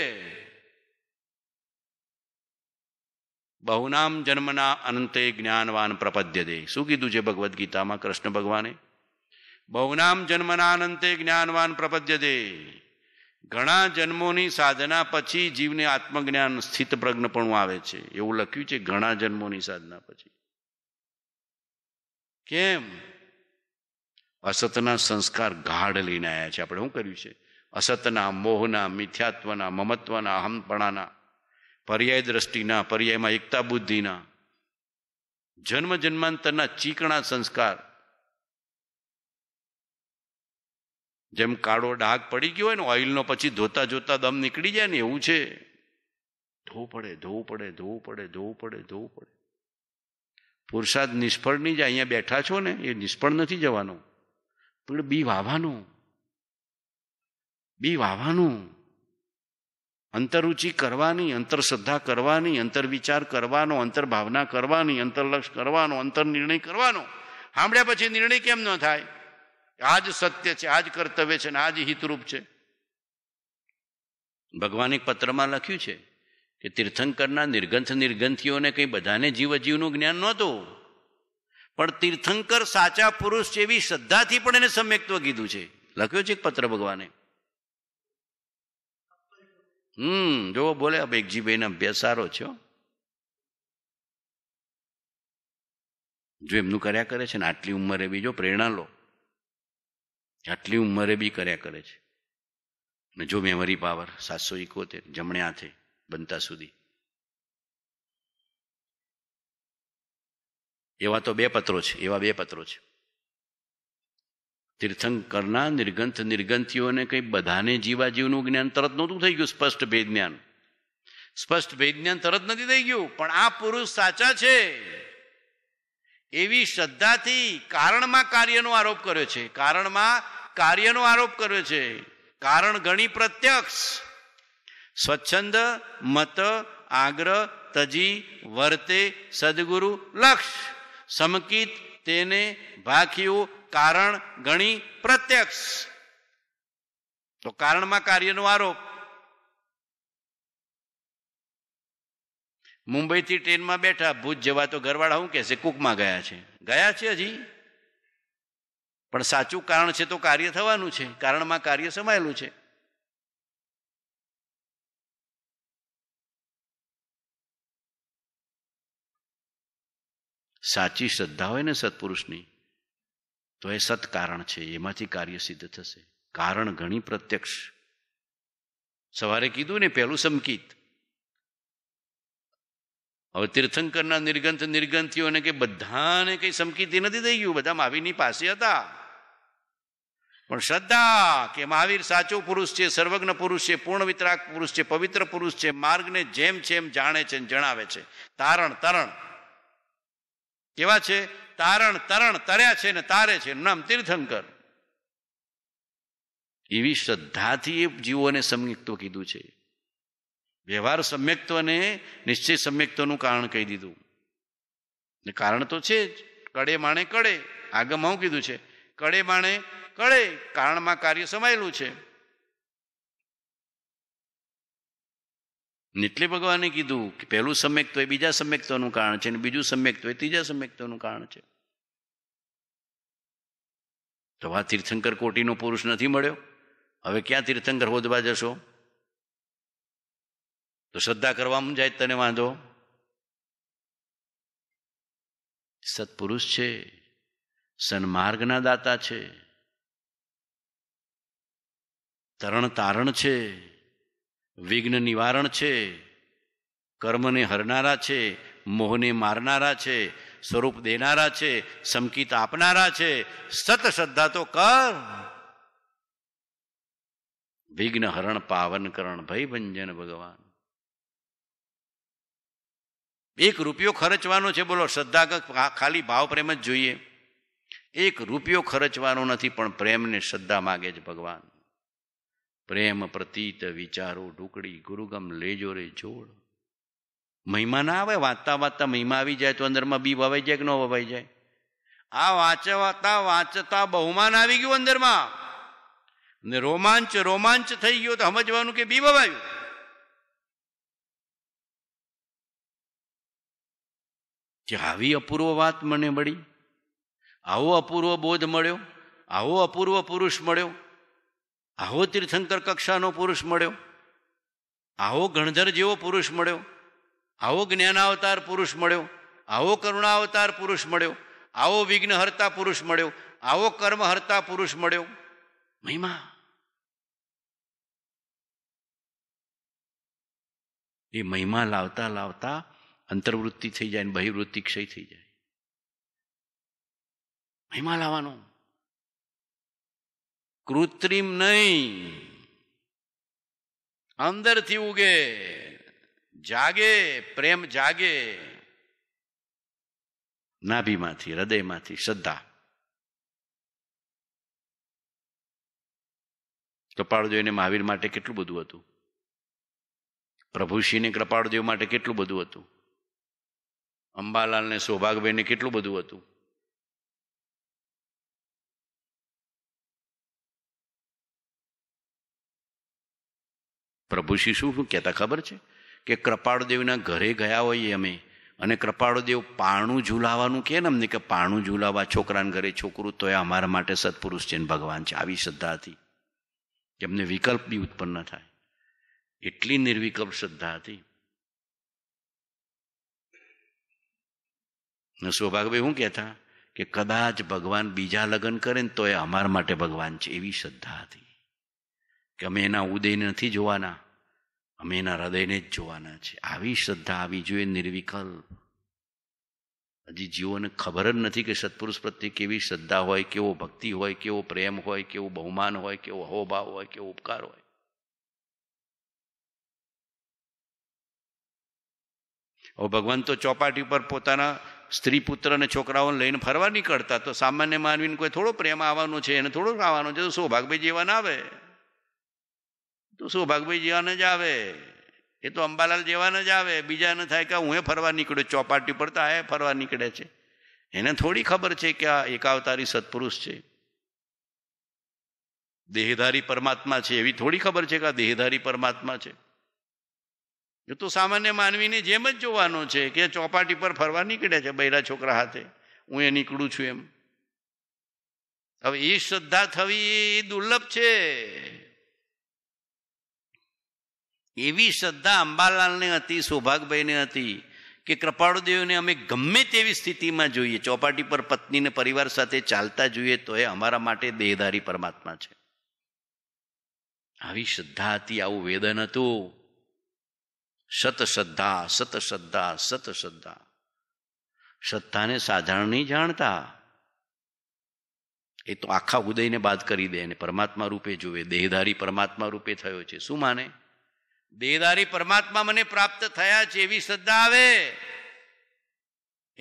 બહુનામ જન્મના અનંતે જ્ઞાનવાન પ્રપદ્ય દે શું કીધું છે ભગવદ્ ગીતામાં કૃષ્ણ ભગવાને બહુનામ જન્મના અનંતે જ્ઞાનવાન પ્રપદ્ય દે ઘણા જન્મોની સાધના પછી જીવને આત્મજ્ઞાન સ્થિત પ્રજ્ઞ પણ આવે છે એવું લખ્યું છે ઘણા જન્મોની સાધના પછી કેમ અસતના સંસ્કાર ગાઢ લઈને આવ્યા છે આપણે શું કર્યું છે અસતના મોહના મિથ્યાત્વના મમત્વના અહમપણાના પર્યાય દ્રષ્ટિના પર્યાયમાં એકતા બુદ્ધિના જન્મ જન્માંતરના ચીકણા સંસ્કાર જેમ કાળો ડાઘ પડી ગયો હોય ને ઓઇલનો પછી ધોતા જોતા દમ નીકળી જાય ને એવું છે ધોવું પડે ધોવું પડે ધોવું પડે ધોવું પડે ધોવું પડે પુરુષાર્થ નિષ્ફળ નહીં જાય અહીંયા બેઠા છો ને એ નિષ્ફળ નથી જવાનું પણ બી વાવાનું બી વાવાનું અંતરુચિ કરવાની અંતરશ્રદ્ધા કરવાની અંતરવિચાર કરવાનો અંતરભાવના કરવાની અંતરલક્ષ કરવાનો અંતરનિર્ણય કરવાનો સાંભળ્યા પછી નિર્ણય કેમ ન થાય આ જ સત્ય છે આ જ કર્તવ્ય છે ને આજ હિતરૂપ છે ભગવાન એક પત્રમાં લખ્યું છે કે તીર્થંકરના નિર્ગંથ નિર્ગંથીઓને કંઈ બધાને જીવ જીવનું જ્ઞાન નહોતું પણ તીર્થંકર સાચા પુરુષ જેવી શ્રદ્ધાથી પણ એને સમ્યક્ત્વ કીધું છે લખ્યું છે એક પત્ર ભગવાને હમ જો બોલે આ બેગજીભાઈના અભ્યાસ સારો છે જો એમનું કર્યા કરે છે ને આટલી ઉંમરે બી જો પ્રેરણા લો આટલી ઉંમરે બી કર્યા કરે છે ને જો મેમરી પાવર સાતસો ઇકોતેર જમણે હાથે બનતા સુધી એવા તો બે પત્રો છે એવા બે પત્રો છે તીર્થંકરના નિર્ગંથ નિર્ગંથીઓને કંઈ બધાને જીવા જીવનું જ્ઞાન તરત નહોતું થઈ ગયું સ્પષ્ટ ભેદ જ્ઞાન સ્પષ્ટ ભેદ જ્ઞાન તરત નથી થઈ ગયું પણ આ પુરુષ સાચા છે એવી શ્રદ્ધાથી કારણમાં કાર્યનો આરોપ કર્યો છે કારણમાં કાર્યનો આરોપ કર્યો છે કારણ ગણી પ્રત્યક્ષ સ્વચ્છંદ મત આગ્રહ તજી વર્તે સદગુરુ લક્ષ સમકિત તેને ભાખ્યું કારણ ગણી પ્રત્યક્ષ તો કારણમાં કાર્યનો આરોપ મુંબઈથી ટ્રેનમાં બેઠા ભુજ જવા તો ઘરવાળા શું કહેશે કુકમાં ગયા છે ગયા છે હજી પણ સાચું કારણ છે તો કાર્ય થવાનું છે કારણમાં કાર્ય સમાયેલું છે સાચી શ્રદ્ધા હોય ને સત્પુરુષની તો એ સત્કારણ છે એમાંથી કાર્ય સિદ્ધ થશે કારણ ઘણી પ્રત્યક્ષ સવારે કીધું ને પહેલું સમકીત હવે તીર્થંકરના નિર્ગંથ નિર્ગંથીઓને કે બધાને કંઈ સમકીતી નથી થઈ ગયું બધા મહાવીરની પાસે હતા પણ શ્રદ્ધા કે મહાવીર સાચો પુરુષ છે સર્વજ્ઞ પુરુષ છે પૂર્ણ વિતરાક પુરુષ છે પવિત્ર પુરુષ છે માર્ગને જેમ છે એમ જાણે છે જણાવે છે તારણ તરણ કેવા છે તારણ તરણ તર્યા છે ને તારે છે નામ તીર્થંકર એવી શ્રદ્ધાથી એ જીવોને સમ્યક્ત્વ કીધું છે વ્યવહાર સમ્યક્ત્વને નિશ્ચય સમ્યક્ત્વનું કારણ કહી દીધું ને કારણ તો છે જ કડે માણે કડે આગમ હું કીધું છે કડે માણે કળે કારણમાં કાર્ય સમાયેલું છે એટલે ભગવાને કીધું કે પહેલું સમ્યક્ત્વ એ બીજા સમ્યક્ત્વનું કારણ છે અને બીજું સમ્યક્ત્વ એ ત્રીજા સમ્યક્ત્વનું કારણ છે તો આ તીર્થંકર કોટીનો પુરુષ નથી મળ્યો હવે ક્યાં તીર્થંકર હોદવા જશો તો શ્રદ્ધા કરવામાં જાય તને વાંધો સત્પુરુષ છે સન્માર્ગના દાતા છે તરણ તારણ છે વિઘ્ન નિવારણ છે કર્મને હરનારા છે મોહને મારનારા છે સ્વરૂપ દેનારા છે સમકિત આપનારા છે સત શ્રદ્ધા તો કર વિઘ્ન હરણ પાવન કરણ ભંજન ભગવાન એક રૂપિયો ખર્ચવાનો છે બોલો શ્રદ્ધા ખાલી ભાવ પ્રેમ જ જોઈએ એક રૂપિયો ખર્ચવાનો નથી પણ પ્રેમને શ્રદ્ધા માગે છે ભગવાન પ્રેમ પ્રતીત વિચારો ઢુકડી ગુરુગમ લેજો રે જોડ મહિમા ના આવે વાંચતા વાંચતા મહિમા આવી જાય તો અંદરમાં બી વવાઈ જાય કે ન વવાઈ જાય આ વાંચવાતા વાંચતા બહુમાન આવી ગયું અંદરમાં ને રોમાંચ રોમાંચ થઈ ગયો તો સમજવાનું કે બી વવાયું જે આવી અપૂર્વ વાત મને મળી આવો અપૂર્વ બોધ મળ્યો આવો અપૂર્વ પુરુષ મળ્યો આવો તીર્થંકર કક્ષાનો પુરુષ મળ્યો આવો ગણધર જેવો પુરુષ મળ્યો આવો જ્ઞાનાવતાર પુરુષ મળ્યો આવો કરુણાવતાર પુરુષ મળ્યો આવો વિઘ્નહર્તા પુરુષ મળ્યો આવો કર્મહર્તા પુરુષ મળ્યો મહિમા એ મહિમા લાવતા લાવતા અંતર્વૃત્તિ થઈ જાય ને બહિર્વૃત્તિ ક્ષય થઈ જાય મહિમા લાવવાનો કૃત્રિમ નહીં અંદરથી ઉગે જાગે પ્રેમ જાગે નાભીમાંથી હૃદયમાંથી શ્રદ્ધા કપાળ જોઈને મહાવીર માટે કેટલું બધું હતું પ્રભુશ્રીને કૃપાળદેવ માટે કેટલું બધું હતું અંબાલાલને સૌભાગભાઈને કેટલું બધું હતું પ્રભુ શિશુ શું કહેતા ખબર છે કે કૃપાળદેવના ઘરે ગયા હોઈએ અમે અને કૃપાળદેવ પાણું ઝુલાવાનું કહે ને અમને કે પાણું ઝુલાવા છોકરાના ઘરે છોકરું તોય અમારા માટે સત્પુરુષ છે ભગવાન છે આવી શ્રદ્ધા હતી એમને વિકલ્પ બી ઉત્પન્ન થાય એટલી નિર્વિકલ્પ શ્રદ્ધા હતી શોભાગભાઈ શું કહેતા કે કદાચ ભગવાન બીજા લગ્ન કરે ને તો એ અમારા માટે ભગવાન છે એવી શ્રદ્ધા હતી કે અમે એના ઉદય નથી જોવાના અમે એના હૃદયને જ જોવાના છે આવી શ્રદ્ધા આવી જોઈએ નિર્વિકલ હજી જીવોને ખબર જ નથી કે સત્પુરુષ પ્રત્યે કેવી શ્રદ્ધા હોય કેવો ભક્તિ હોય કેવો પ્રેમ હોય કેવો બહુમાન હોય કેવો અહોભાવ હોય કેવો ઉપકાર હોય હવે ભગવાન તો ચોપાટી પર પોતાના સ્ત્રી પુત્ર અને છોકરાઓને લઈને ફરવા નીકળતા તો સામાન્ય માનવીને કોઈ થોડો પ્રેમ આવવાનો છે એને થોડો આવવાનો છે તો સૌભાગભાઈ જેવા ના આવે તો શું ભાગભાઈ જેવાને જ આવે એ તો અંબાલાલ જેવાને જ આવે બીજાને થાય કે હું એ ફરવા નીકળ્યો ચોપાટી પર તો આ ફરવા નીકળે છે એને થોડી ખબર છે કે આ એકાવતારી સત્પુરુષ છે દેહધારી પરમાત્મા છે એવી થોડી ખબર છે કે આ દેહધારી પરમાત્મા છે એ તો સામાન્ય માનવીને જેમ જ જોવાનો છે કે ચોપાટી પર ફરવા નીકળે છે બૈરા છોકરા હાથે હું એ નીકળું છું એમ હવે એ શ્રદ્ધા થવી એ દુર્લભ છે એવી શ્રદ્ધા અંબાલાલને હતી સૌભાગભાઈને હતી કે કૃપાળુદેવને અમે ગમે તેવી સ્થિતિમાં જોઈએ ચોપાટી પર પત્નીને પરિવાર સાથે ચાલતા જોઈએ તો એ અમારા માટે દેહધારી પરમાત્મા છે આવી શ્રદ્ધા હતી આવું વેદન હતું સત શ્રદ્ધા સત શ્રદ્ધા સત શ્રદ્ધા શ્રદ્ધાને સાધારણ નહીં જાણતા એ તો આખા ઉદયને બાદ કરી દે અને પરમાત્મા રૂપે જુએ દેહધારી પરમાત્મા રૂપે થયો છે શું માને દેહદારી પરમાત્મા મને પ્રાપ્ત થયા છે એવી શ્રદ્ધા આવે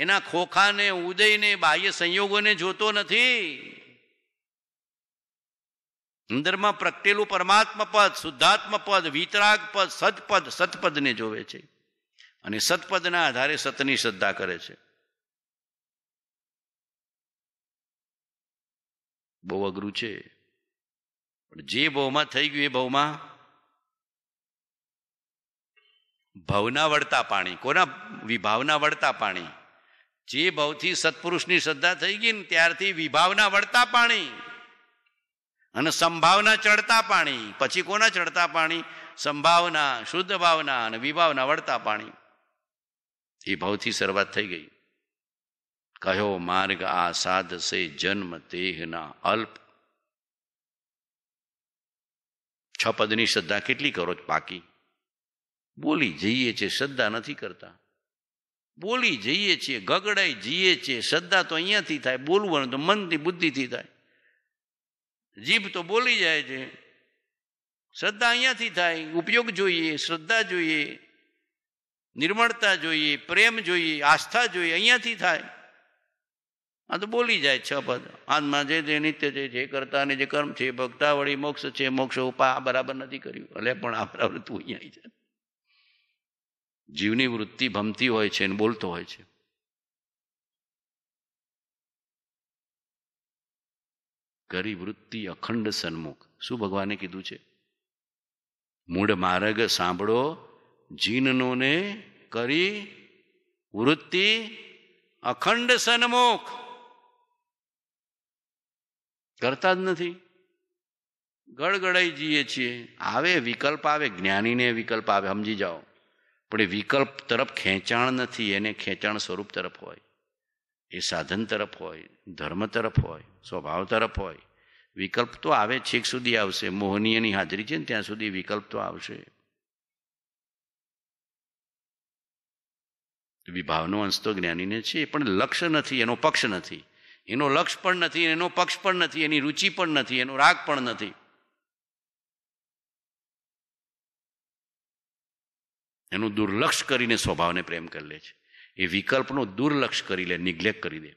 એના ખોખાને ઉદયને બાહ્ય સંયોગોને જોતો નથી અંદરમાં પ્રગટેલું પરમાત્મા પદ શુદ્ધાત્મ પદ વિતરાગ પદ સતપદ સતપદને જોવે છે અને સતપદના આધારે સતની શ્રદ્ધા કરે છે બહુ અઘરું છે પણ જે ભાવમાં થઈ ગયું એ ભાવમાં ભવના વળતા પાણી કોના વિભાવના વળતા પાણી જે ભવથી સત્પુરુષની શ્રદ્ધા થઈ ગઈ ને ત્યારથી વિભાવના વળતા પાણી અને સંભાવના ચડતા પાણી પછી કોના ચડતા પાણી સંભાવના શુદ્ધ ભાવના અને વિભાવના વળતા પાણી એ ભવથી શરૂઆત થઈ ગઈ કહ્યો માર્ગ આ સાધશે જન્મ તેહના અલ્પ છ પદની શ્રદ્ધા કેટલી કરો પાકી બોલી જઈએ છીએ શ્રદ્ધા નથી કરતા બોલી જઈએ છીએ ગગડાઈ જઈએ છીએ શ્રદ્ધા તો અહીંયાથી થાય બોલવું તો મનથી બુદ્ધિથી થાય જીભ તો બોલી જાય છે શ્રદ્ધા અહીંયાથી થાય ઉપયોગ જોઈએ શ્રદ્ધા જોઈએ નિર્મળતા જોઈએ પ્રેમ જોઈએ આસ્થા જોઈએ અહીંયાથી થાય આ તો બોલી જાય છ પદ આત્મા જે જે નિત્ય છે જે કરતા ને જે કર્મ છે ભક્તા મોક્ષ છે મોક્ષ ઉપા આ બરાબર નથી કર્યું એટલે પણ આ બરાબર તું અહીંયા છે જીવની વૃત્તિ ભમતી હોય છે અને બોલતો હોય છે કરી વૃત્તિ અખંડ સન્મુખ શું ભગવાને કીધું છે મૂળ માર્ગ સાંભળો જીનનોને કરી વૃત્તિ અખંડ સન્મુખ કરતા જ નથી ગળગડાઈ જઈએ છીએ આવે વિકલ્પ આવે જ્ઞાનીને વિકલ્પ આવે સમજી જાઓ પણ એ વિકલ્પ તરફ ખેંચાણ નથી એને ખેંચાણ સ્વરૂપ તરફ હોય એ સાધન તરફ હોય ધર્મ તરફ હોય સ્વભાવ તરફ હોય વિકલ્પ તો આવે છેક સુધી આવશે મોહનીયની હાજરી છે ને ત્યાં સુધી વિકલ્પ તો આવશે વિભાવનો અંશ તો જ્ઞાનીને છે પણ લક્ષ્ય નથી એનો પક્ષ નથી એનો લક્ષ પણ નથી એનો પક્ષ પણ નથી એની રુચિ પણ નથી એનો રાગ પણ નથી એનું દુર્લક્ષ કરીને સ્વભાવને પ્રેમ કરી લે છે એ વિકલ્પનો દુર્લક્ષ કરી લે નિગ્લેક્ટ કરી દે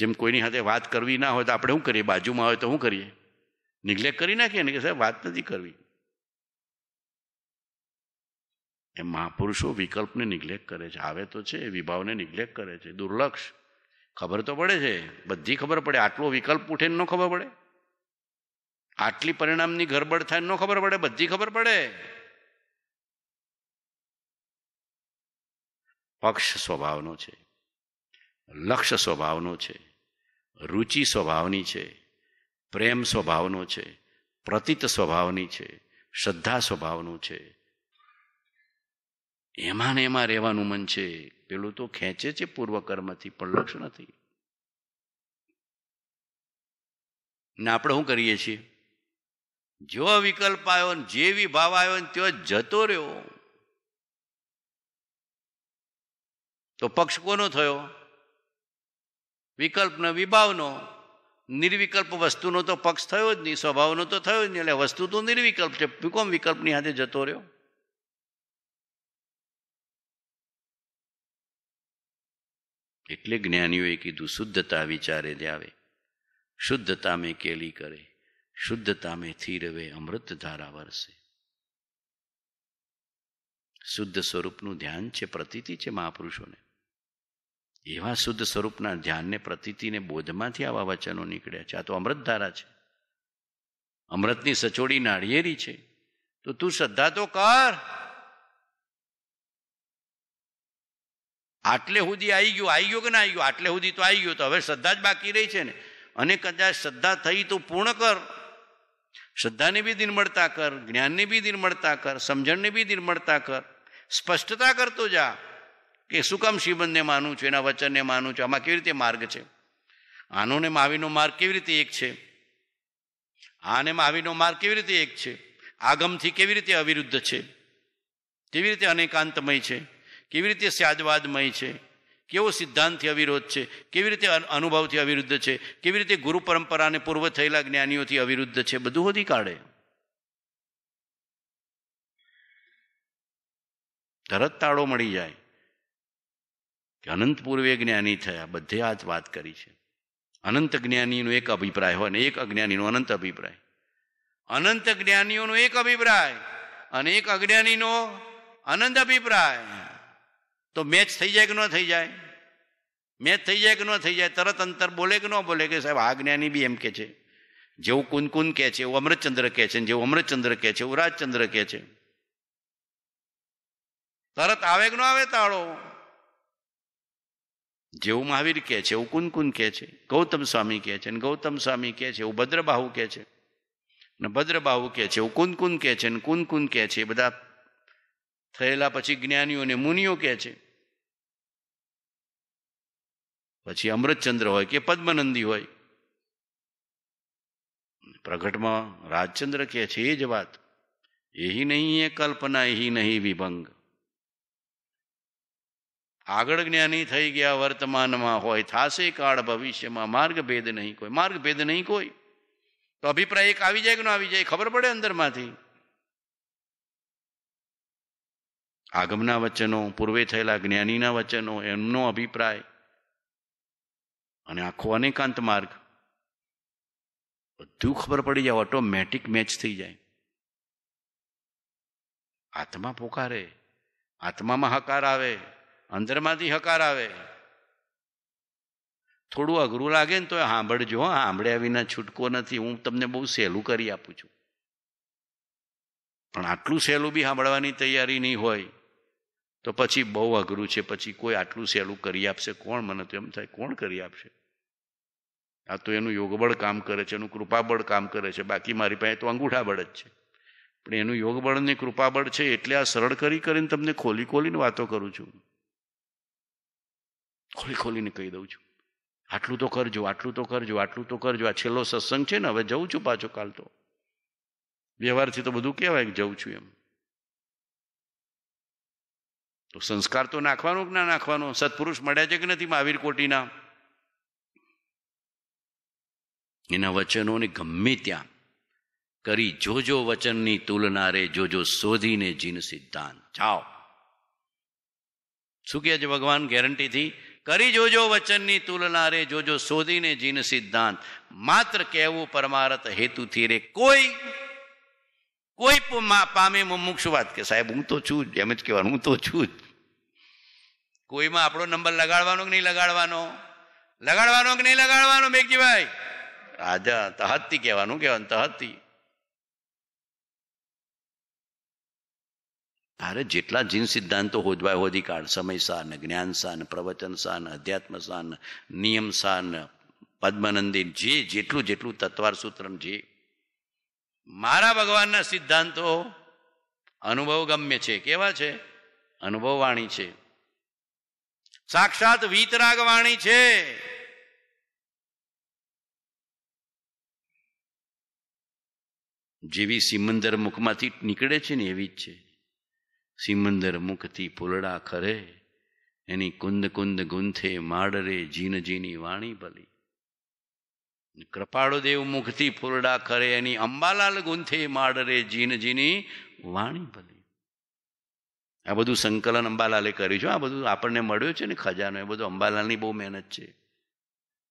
જેમ કોઈની સાથે વાત કરવી ના હોય તો આપણે શું કરીએ બાજુમાં હોય તો શું કરીએ નિગ્લેક્ટ કરી નાખીએ ને કે સાહેબ વાત નથી કરવી એ મહાપુરુષો વિકલ્પને નિગ્લેક્ટ કરે છે આવે તો છે વિભાવને નિગ્લેક્ટ કરે છે દુર્લક્ષ ખબર તો પડે છે બધી ખબર પડે આટલો વિકલ્પ ઉઠે ન ખબર પડે આટલી પરિણામની ગરબડ થાય ન ખબર પડે બધી ખબર પડે પક્ષ સ્વભાવનો છે લક્ષ્ય સ્વભાવનો છે રુચિ સ્વભાવની છે પ્રેમ સ્વભાવનો છે પ્રતિત સ્વભાવની છે શ્રદ્ધા સ્વભાવનો છે એમાં ને એમાં રહેવાનું મન છે પેલું તો ખેંચે છે પૂર્વકર્મથી પણ લક્ષ નથી ને આપણે શું કરીએ છીએ જો વિકલ્પ આવ્યો ને જે વિભાવ આવ્યો ને ત્યાં જતો રહ્યો તો પક્ષ કોનો થયો વિકલ્પનો વિભાવનો નિર્વિકલ્પ વસ્તુનો તો પક્ષ થયો જ નહીં સ્વભાવનો તો થયો જ નહીં એટલે વસ્તુ તો નિર્વિકલ્પ છે કોમ વિકલ્પની હાથે જતો રહ્યો એટલે જ્ઞાનીઓએ કીધું શુદ્ધતા વિચારે આવે શુદ્ધતા મેં કેલી કરે શુદ્ધતા મેં થીરવે અમૃત ધારા વરસે શુદ્ધ સ્વરૂપનું ધ્યાન છે પ્રતીતિ છે મહાપુરુષોને એવા શુદ્ધ સ્વરૂપના ધ્યાનને પ્રતિતિને બોધમાંથી આવા વચનો નીકળ્યા છે આ તો અમૃતધારા છે અમૃતની સચોડી નાળિયેરી છે તો તું શ્રદ્ધા તો કર આટલે સુધી આવી ગયું આવી ગયો કે ના આવી ગયો આટલે સુધી તો આવી ગયો તો હવે શ્રદ્ધા જ બાકી રહી છે ને અને કદાચ શ્રદ્ધા થઈ તો પૂર્ણ કર શ્રદ્ધાને બી નિર્મળતા કર જ્ઞાનને બી નિર્મળતા કર સમજણને બી નિર્મળતા કર સ્પષ્ટતા કરતો જા કે શું કામ શિવનને માનું છું એના વચનને માનું છું આમાં કેવી રીતે માર્ગ છે આનો ને માવીનો માર્ગ કેવી રીતે એક છે આને માવીનો માર્ગ કેવી રીતે એક છે આગમથી કેવી રીતે અવિરુદ્ધ છે કેવી રીતે અનેકાંતમય છે કેવી રીતે સ્યાદવાદમય છે કેવો સિદ્ધાંતથી અવિરોધ છે કેવી રીતે અનુભવથી અવિરુદ્ધ છે કેવી રીતે ગુરુ પરંપરાને પૂર્વ થયેલા જ્ઞાનીઓથી અવિરુદ્ધ છે બધું હોધી કાઢે તરત તાળો મળી જાય કે અનંત પૂર્વે જ્ઞાની થયા બધે આ જ વાત કરી છે અનંત જ્ઞાનીનો એક અભિપ્રાય હોય અને એક અજ્ઞાનીનો અનંત અભિપ્રાય અનંત જ્ઞાનીઓનો એક અભિપ્રાય અને એક અજ્ઞાનીનો અનંત અભિપ્રાય તો મેચ થઈ જાય કે ન થઈ જાય મેચ થઈ જાય કે ન થઈ જાય તરત અંતર બોલે કે ન બોલે કે સાહેબ આ જ્ઞાની બી એમ કે છે જેવું કુનકુન કહે છે એવું અમૃતચંદ્ર કહે છે જેવું અમૃતચંદ્ર કહે છે એવું રાજચંદ્ર કહે છે તરત આવે કે ન આવે તાળો જેવું મહાવીર કહે છે એવું કુનકુન કહે છે ગૌતમ સ્વામી કહે છે અને ગૌતમ સ્વામી કહે છે એવું ભદ્રબાહુ કહે છે અને ભદ્રબાહુ કહે છે એવું કુનકુન કહે છે અને કુનકુન કહે છે એ બધા થયેલા પછી જ્ઞાનીઓ અને મુનિઓ કહે છે પછી અમૃતચંદ્ર હોય કે પદ્મનંદી હોય પ્રગટમાં રાજચંદ્ર કહે છે એ જ વાત એ નહીં એ કલ્પના એહી નહીં વિભંગ આગળ જ્ઞાની થઈ ગયા વર્તમાનમાં હોય થાશે કાળ ભવિષ્યમાં માર્ગભેદ નહીં કોઈ માર્ગભેદ નહીં કોઈ તો અભિપ્રાય એક આવી જાય કે ન આવી જાય ખબર પડે અંદરમાંથી આગમના વચનો પૂર્વે થયેલા જ્ઞાનીના વચનો એમનો અભિપ્રાય અને આખો અનેકાંત માર્ગ બધું ખબર પડી જાય ઓટોમેટિક મેચ થઈ જાય આત્મા પોકારે આત્મામાં હકાર આવે અંદરમાંથી હકાર આવે થોડું અઘરું લાગે ને તો સાંભળજો હા સાંભળ્યા વિના છૂટકો નથી હું તમને બહુ સહેલું કરી આપું છું પણ આટલું સહેલું બી સાંભળવાની તૈયારી નહીં હોય તો પછી બહુ અઘરું છે પછી કોઈ આટલું સહેલું કરી આપશે કોણ મને તો એમ થાય કોણ કરી આપશે આ તો એનું યોગબળ કામ કરે છે એનું કૃપાબળ કામ કરે છે બાકી મારી પાસે તો અંગૂઠા બળ જ છે પણ એનું યોગબળ ને કૃપાબળ છે એટલે આ સરળ કરી કરીને તમને ખોલી ખોલીને વાતો કરું છું ખોલી ખોલીને કહી દઉં છું આટલું તો કરજો આટલું તો કરજો આટલું તો કરજો આ છેલ્લો સત્સંગ છે ને હવે જઉં છું પાછો કાલ તો વ્યવહારથી તો બધું કહેવાય કે જઉં છું એમ તો સંસ્કાર તો નાખવાનો કે ના નાખવાનો સત્પુરુષ મળ્યા છે કે નથી મહાવીર કોટીના એના વચનોને ગમે ત્યાં કરી જોજો વચનની તુલના રે જોજો શોધીને જીન સિદ્ધાંત જાઓ શું કહે છે ભગવાન ગેરંટીથી કરી જોજો વચનની તુલના રે જોજો શોધીને જીન સિદ્ધાંત માત્ર કહેવું પરમારત હેતુથી રે કોઈ કોઈ પામે મુમુક્ષ વાત કે સાહેબ હું તો છું જ એમ જ કહેવાનું હું તો છું જ કોઈમાં આપણો નંબર લગાડવાનો કે નહીં લગાડવાનો લગાડવાનો કે નહીં લગાડવાનો મેઘજીભાઈ રાજા તહતથી કહેવાનું કહેવાનું તહતથી ભારત જેટલા જીન સિદ્ધાંતો હોજવાય હોદીકાળ સમયસાન જ્ઞાનસાન પ્રવચનસાન અધ્યાત્મસાન નિયમસાન પદ્મનંદી જે જેટલું જેટલું તત્વાર સૂત્રમ જે મારા ભગવાનના સિદ્ધાંતો અનુભવ ગમ્ય છે કેવા છે અનુભવ વાણી છે સાક્ષાત વીતરાગ વાણી છે જેવી સિમંદર મુખમાંથી નીકળે છે ને એવી જ છે સિમંદર મુખથી પુલડા ખરે એની કુંદ કુંદ ગુંથે માડરે જીન જીની વાણી ભલી કૃપાળો દેવ મુખથી પુરડા કરે એની અંબાલાલ ગુંથે માડરે જીનજીની વાણી ભલી આ બધું સંકલન અંબાલાલે કર્યું છે આ બધું આપણને મળ્યું છે ને ખજાનો એ બધું અંબાલાલની બહુ મહેનત છે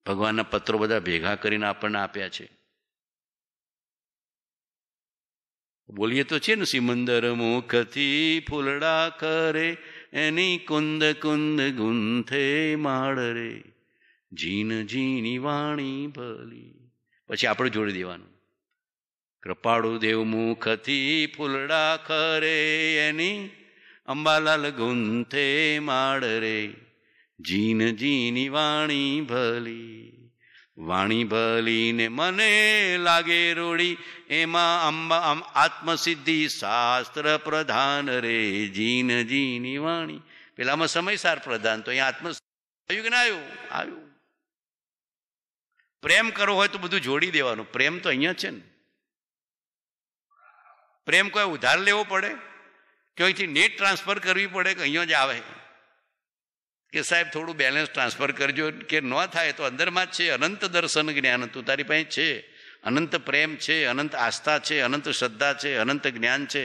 ભગવાનના પત્રો બધા ભેગા કરીને આપણને આપ્યા છે બોલીએ તો છે ને સિમંદર મુખથી ફૂલડા કરે એની કુંદ કુંદ ગુંથે માળ રે જીન જીની વાણી ભલી પછી આપણે જોડી દેવાનું કૃપાળુ દેવ મુખથી ફૂલડા ખરે એની અંબાલાલ ગુંથે માળ રે જીન જીની વાણી ભલી વાણી ભલીને મને લાગે રોડી એમાં અંબા આત્મસિદ્ધિ શાસ્ત્ર પ્રધાન રે જીન જીની વાણી પેલામાં સમયસાર પ્રધાન તો અહીંયા આત્મ આવ્યું કે ના આવ્યું આવ્યું પ્રેમ કરવો હોય તો બધું જોડી દેવાનું પ્રેમ તો અહીંયા છે ને પ્રેમ કોઈ ઉધાર લેવો પડે કે અહીંથી નેટ ટ્રાન્સફર કરવી પડે કે અહીંયા જ આવે કે સાહેબ થોડું બેલેન્સ ટ્રાન્સફર કરજો કે ન થાય તો અંદરમાં જ છે અનંત દર્શન જ્ઞાન તું તારી પાસે છે અનંત પ્રેમ છે અનંત આસ્થા છે અનંત શ્રદ્ધા છે અનંત જ્ઞાન છે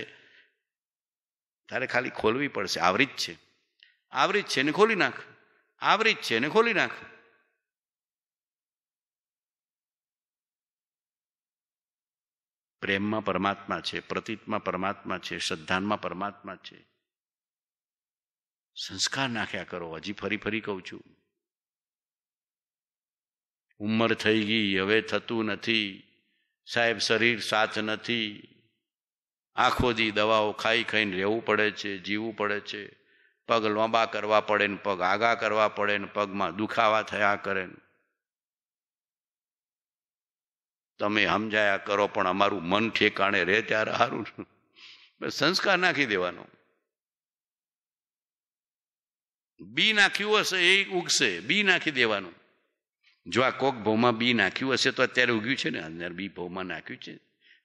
તારે ખાલી ખોલવી પડશે આવરી જ છે આવરી જ છે ને ખોલી નાખ આવરી જ છે ને ખોલી નાખ પ્રેમમાં પરમાત્મા છે પ્રતીતમાં પરમાત્મા છે શ્રદ્ધાનમાં પરમાત્મા છે સંસ્કાર નાખ્યા કરો હજી ફરી ફરી કહું છું ઉંમર થઈ ગઈ હવે થતું નથી સાહેબ શરીર સાથ નથી આખો દી દવાઓ ખાઈ ખાઈને રહેવું પડે છે જીવવું પડે છે પગ લોંબા કરવા પડે ને પગ આગા કરવા પડે ને પગમાં દુખાવા થયા કરે ને તમે સમજાયા કરો પણ અમારું મન ઠેકાણે રહે ત્યારે સારું સંસ્કાર નાખી દેવાનો બી નાખ્યું હશે એ ઉગશે બી નાખી દેવાનું જો આ કોક ભોમાં બી નાખ્યું હશે તો અત્યારે ઉગ્યું છે ને અંદર બી ભોમાં નાખ્યું છે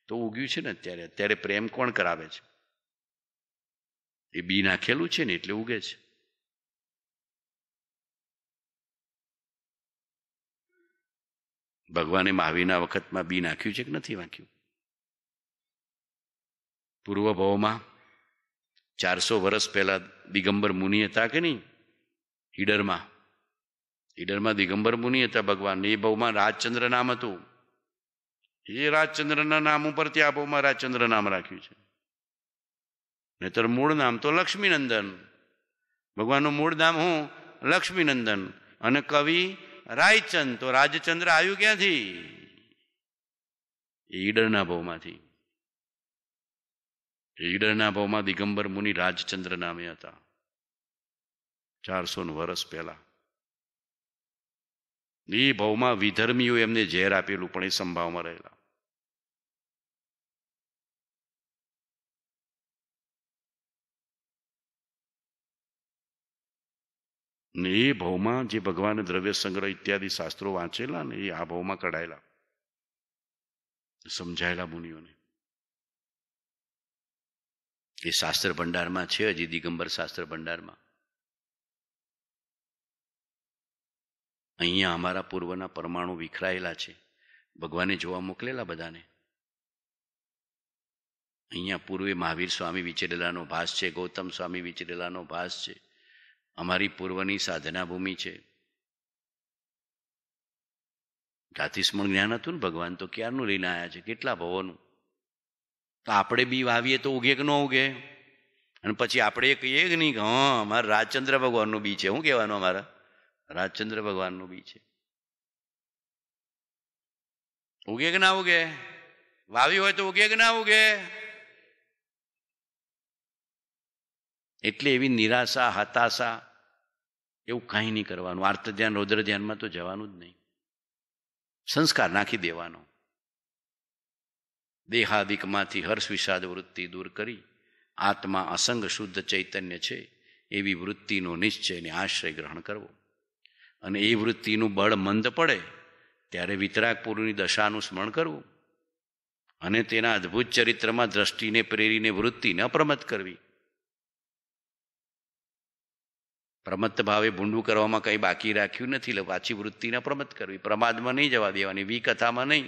તો ઉગ્યું છે ને અત્યારે અત્યારે પ્રેમ કોણ કરાવે છે એ બી નાખેલું છે ને એટલે ઉગે છે ભગવાને માવીના વખતમાં બી નાખ્યું છે કે નથી નાખ્યું પૂર્વ ભાવમાં ચારસો વર્ષ પહેલાં દિગંબર મુનિ હતા કે નહીં ઈડરમાં ઈડરમાં દિગંબર મુનિ હતા ભગવાન એ ભાવમાં રાજચંદ્ર નામ હતું એ રાજચંદ્રના નામ ઉપર આ ભાવમાં રાજચંદ્ર નામ રાખ્યું છે નહીતર મૂળ નામ તો લક્ષ્મીનંદન ભગવાનનું મૂળ નામ હું લક્ષ્મીનંદન અને કવિ રાયચંદ તો રાજચંદ્ર આવ્યું ક્યાંથી ઈડરના ભાવમાંથી ઈડરના ભાવમાં દિગંબર મુનિ રાજચંદ્ર નામે હતા ચારસો વર્ષ પહેલા એ ભાવમાં વિધર્મીઓ એમને ઝેર આપેલું પણ એ સંભાવમાં રહેલા ને એ ભાવમાં જે ભગવાન દ્રવ્ય સંગ્રહ ઇત્યાદિ શાસ્ત્રો વાંચેલા ને એ આ ભાવમાં કઢાયેલા સમજાયેલા મુનિઓને એ શાસ્ત્ર ભંડારમાં છે હજી દિગંબર શાસ્ત્ર ભંડારમાં અહીંયા અમારા પૂર્વના પરમાણુ વિખરાયેલા છે ભગવાને જોવા મોકલેલા બધાને અહીંયા પૂર્વે મહાવીર સ્વામી વિચરેલાનો ભાસ છે ગૌતમ સ્વામી વિચરેલાનો ભાસ છે અમારી પૂર્વની સાધના ભૂમિ છે ગાતિસ્મણ જ્ઞાન હતું ને ભગવાન તો ક્યારનું લઈને આવ્યા છે કેટલા ભવોનું તો આપણે બી વાવીએ તો ઉગે કે ન ઉગે અને પછી આપણે કહીએ કે નહીં કે હા અમારા રાજચંદ્ર ભગવાનનું બી છે શું કહેવાનું અમારા રાજચંદ્ર ભગવાનનું બી છે ઉગે કે ના ઉગે વાવી હોય તો ઉગે કે ના ઉગે એટલે એવી નિરાશા હતાશા એવું કાંઈ નહીં કરવાનું આર્ત ધ્યાન રૌદ્ર ધ્યાનમાં તો જવાનું જ નહીં સંસ્કાર નાખી દેવાનો દેહાદિકમાંથી હર્ષ વિષાદ વૃત્તિ દૂર કરી આત્મા અસંગ શુદ્ધ ચૈતન્ય છે એવી વૃત્તિનો નિશ્ચયને આશ્રય ગ્રહણ કરવો અને એ વૃત્તિનું બળ મંદ પડે ત્યારે વિતરાગપુરની દશાનું સ્મરણ કરવું અને તેના અદ્ભુત ચરિત્રમાં દ્રષ્ટિને પ્રેરીને વૃત્તિને અપ્રમત કરવી પ્રમત્ત ભાવે ભૂંડું કરવામાં કંઈ બાકી રાખ્યું નથી એટલે પાછી વૃત્તિને પ્રમત કરવી પ્રમાદમાં નહીં જવા દેવાની વિકથામાં નહીં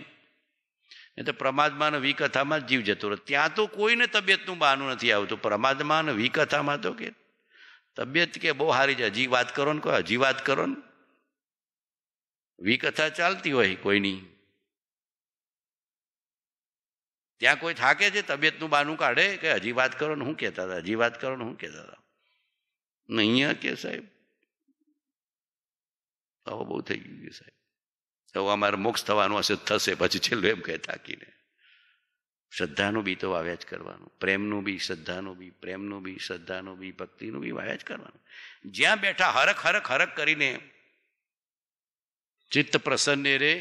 એ તો પ્રમાદમાં અને વિકથામાં જ જીવ જતો રહ્યો ત્યાં તો કોઈને તબિયતનું બહાનું નથી આવતું પ્રમાદમાં અને વિકથામાં તો કે તબિયત કે બહુ સારી છે હજી વાત કરો ને કોઈ હજી વાત કરો ને વિકથા ચાલતી હોય કોઈની ત્યાં કોઈ થાકે છે તબિયતનું બાનું કાઢે કે હજી વાત કરો ને શું કહેતા હતા હજી વાત કરો ને શું કહેતા હતા અહીંયા કે સાહેબ આવો બહુ થઈ ગયું કે સાહેબ તો અમારે મોક્ષ થવાનું હશે થશે પછી છેલ્લું એમ કહે થાકીને શ્રદ્ધાનું બી તો વાવ્યા જ કરવાનું પ્રેમનું બી શ્રદ્ધાનું બી પ્રેમનું બી શ્રદ્ધાનું બી ભક્તિનું બી વાવ્યા જ કરવાનું જ્યાં બેઠા હરખ હરખ હરખ કરીને ચિત્ત પ્રસન્ને રે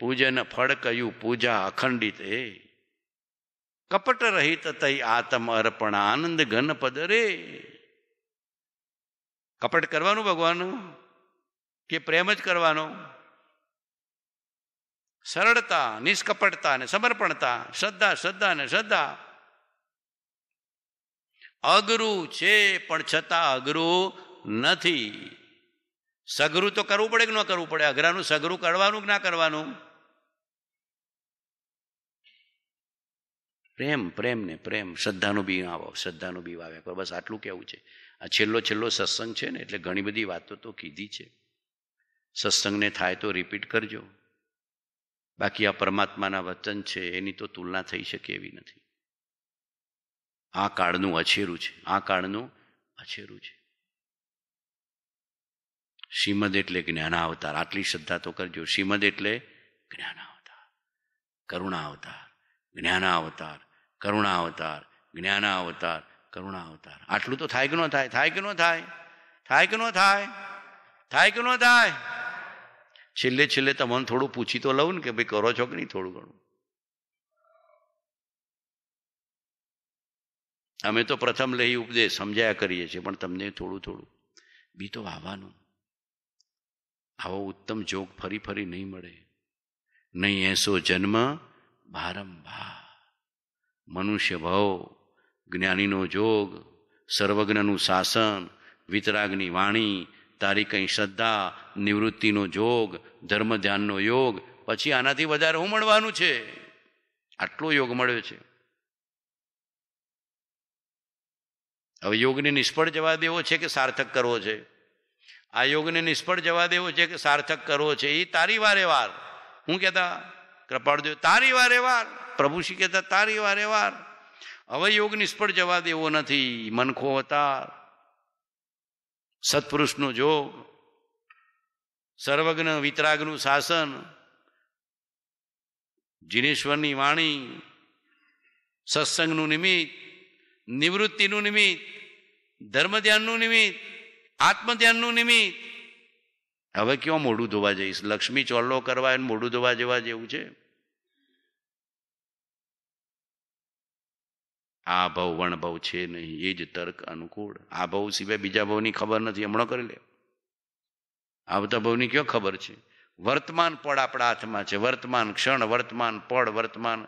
પૂજન ફળ કયું પૂજા અખંડિત હે કપટ રહિત તઈ આત્મ અર્પણ આનંદ ઘન રે કપટ કરવાનું ભગવાન કે પ્રેમ જ કરવાનો સરળતા નિષ્કપટતા ને સમર્પણતા શ્રદ્ધા શ્રદ્ધા ને શ્રદ્ધા અઘરું છે પણ છતાં અઘરું નથી સઘરું તો કરવું પડે કે ન કરવું પડે અઘરાનું સઘરું કરવાનું કે ના કરવાનું પ્રેમ પ્રેમ ને પ્રેમ શ્રદ્ધાનું બી આવો શ્રદ્ધાનું બી આવે બસ આટલું કેવું છે આ છેલ્લો છેલ્લો સત્સંગ છે ને એટલે ઘણી બધી વાતો તો કીધી છે સત્સંગને થાય તો રિપીટ કરજો બાકી આ પરમાત્માના વચન છે એની તો તુલના થઈ શકે એવી નથી આ કાળનું અછેરું છે આ કાળનું અછેરું છે શ્રીમદ એટલે જ્ઞાનાવતાર આટલી શ્રદ્ધા તો કરજો શ્રીમદ એટલે જ્ઞાનાવતાર કરુણાવતાર જ્ઞાનાવતાર કરુણાવતાર જ્ઞાનાવતાર કરુણાવતાર આટલું તો થાય કે ન થાય થાય કે ન થાય થાય કે ન થાય થાય કે ન થાય છેલ્લે છેલ્લે તમને થોડું પૂછી તો લઉં ને કે ભાઈ કરો છો કે નહીં થોડું ઘણું અમે તો પ્રથમ લઈ ઉપદેશ સમજાયા કરીએ છીએ પણ તમને થોડું થોડું બી તો આવવાનું આવો ઉત્તમ જોગ ફરી ફરી નહીં મળે નહીં એસો જન્મ ભારંભા મનુષ્ય ભવ જ્ઞાનીનો જોગ સર્વજ્ઞનું શાસન વિતરાગની વાણી તારી કંઈ શ્રદ્ધા નિવૃત્તિનો જોગ ધર્મ ધ્યાનનો યોગ પછી આનાથી વધારે હું મળવાનું છે આટલો યોગ મળ્યો છે હવે યોગને નિષ્ફળ જવા દેવો છે કે સાર્થક કરવો છે આ યોગને નિષ્ફળ જવા દેવો છે કે સાર્થક કરવો છે એ તારી વારે વાર હું કહેતા કૃપાળદેવ તારી વારે વાર પ્રભુશ્રી કહેતા તારી વારે વાર હવે યોગ નિષ્ફળ જવા દેવો નથી મનખો અવતાર સત્પુરુષનો જોગ સર્વજ્ઞ વિતરાગનું શાસન જીનેશ્વરની વાણી સત્સંગનું નિમિત્ત નિવૃત્તિનું નિમિત્ત ધર્મ ધ્યાનનું નિમિત્ત આત્મધ્યાનનું નિમિત્ત હવે કયો મોઢું ધોવા જઈશ લક્ષ્મી ચોલ્લો કરવા એને મોઢું ધોવા જેવા જેવું છે આ ભાવ વણભાવ છે નહીં એ જ તર્ક અનુકૂળ આ ભાવ સિવાય બીજા ભાવની ખબર નથી હમણાં કરી લે આવતા ભાવની કયો ખબર છે વર્તમાન પળ આપણા હાથમાં છે વર્તમાન ક્ષણ વર્તમાન પળ વર્તમાન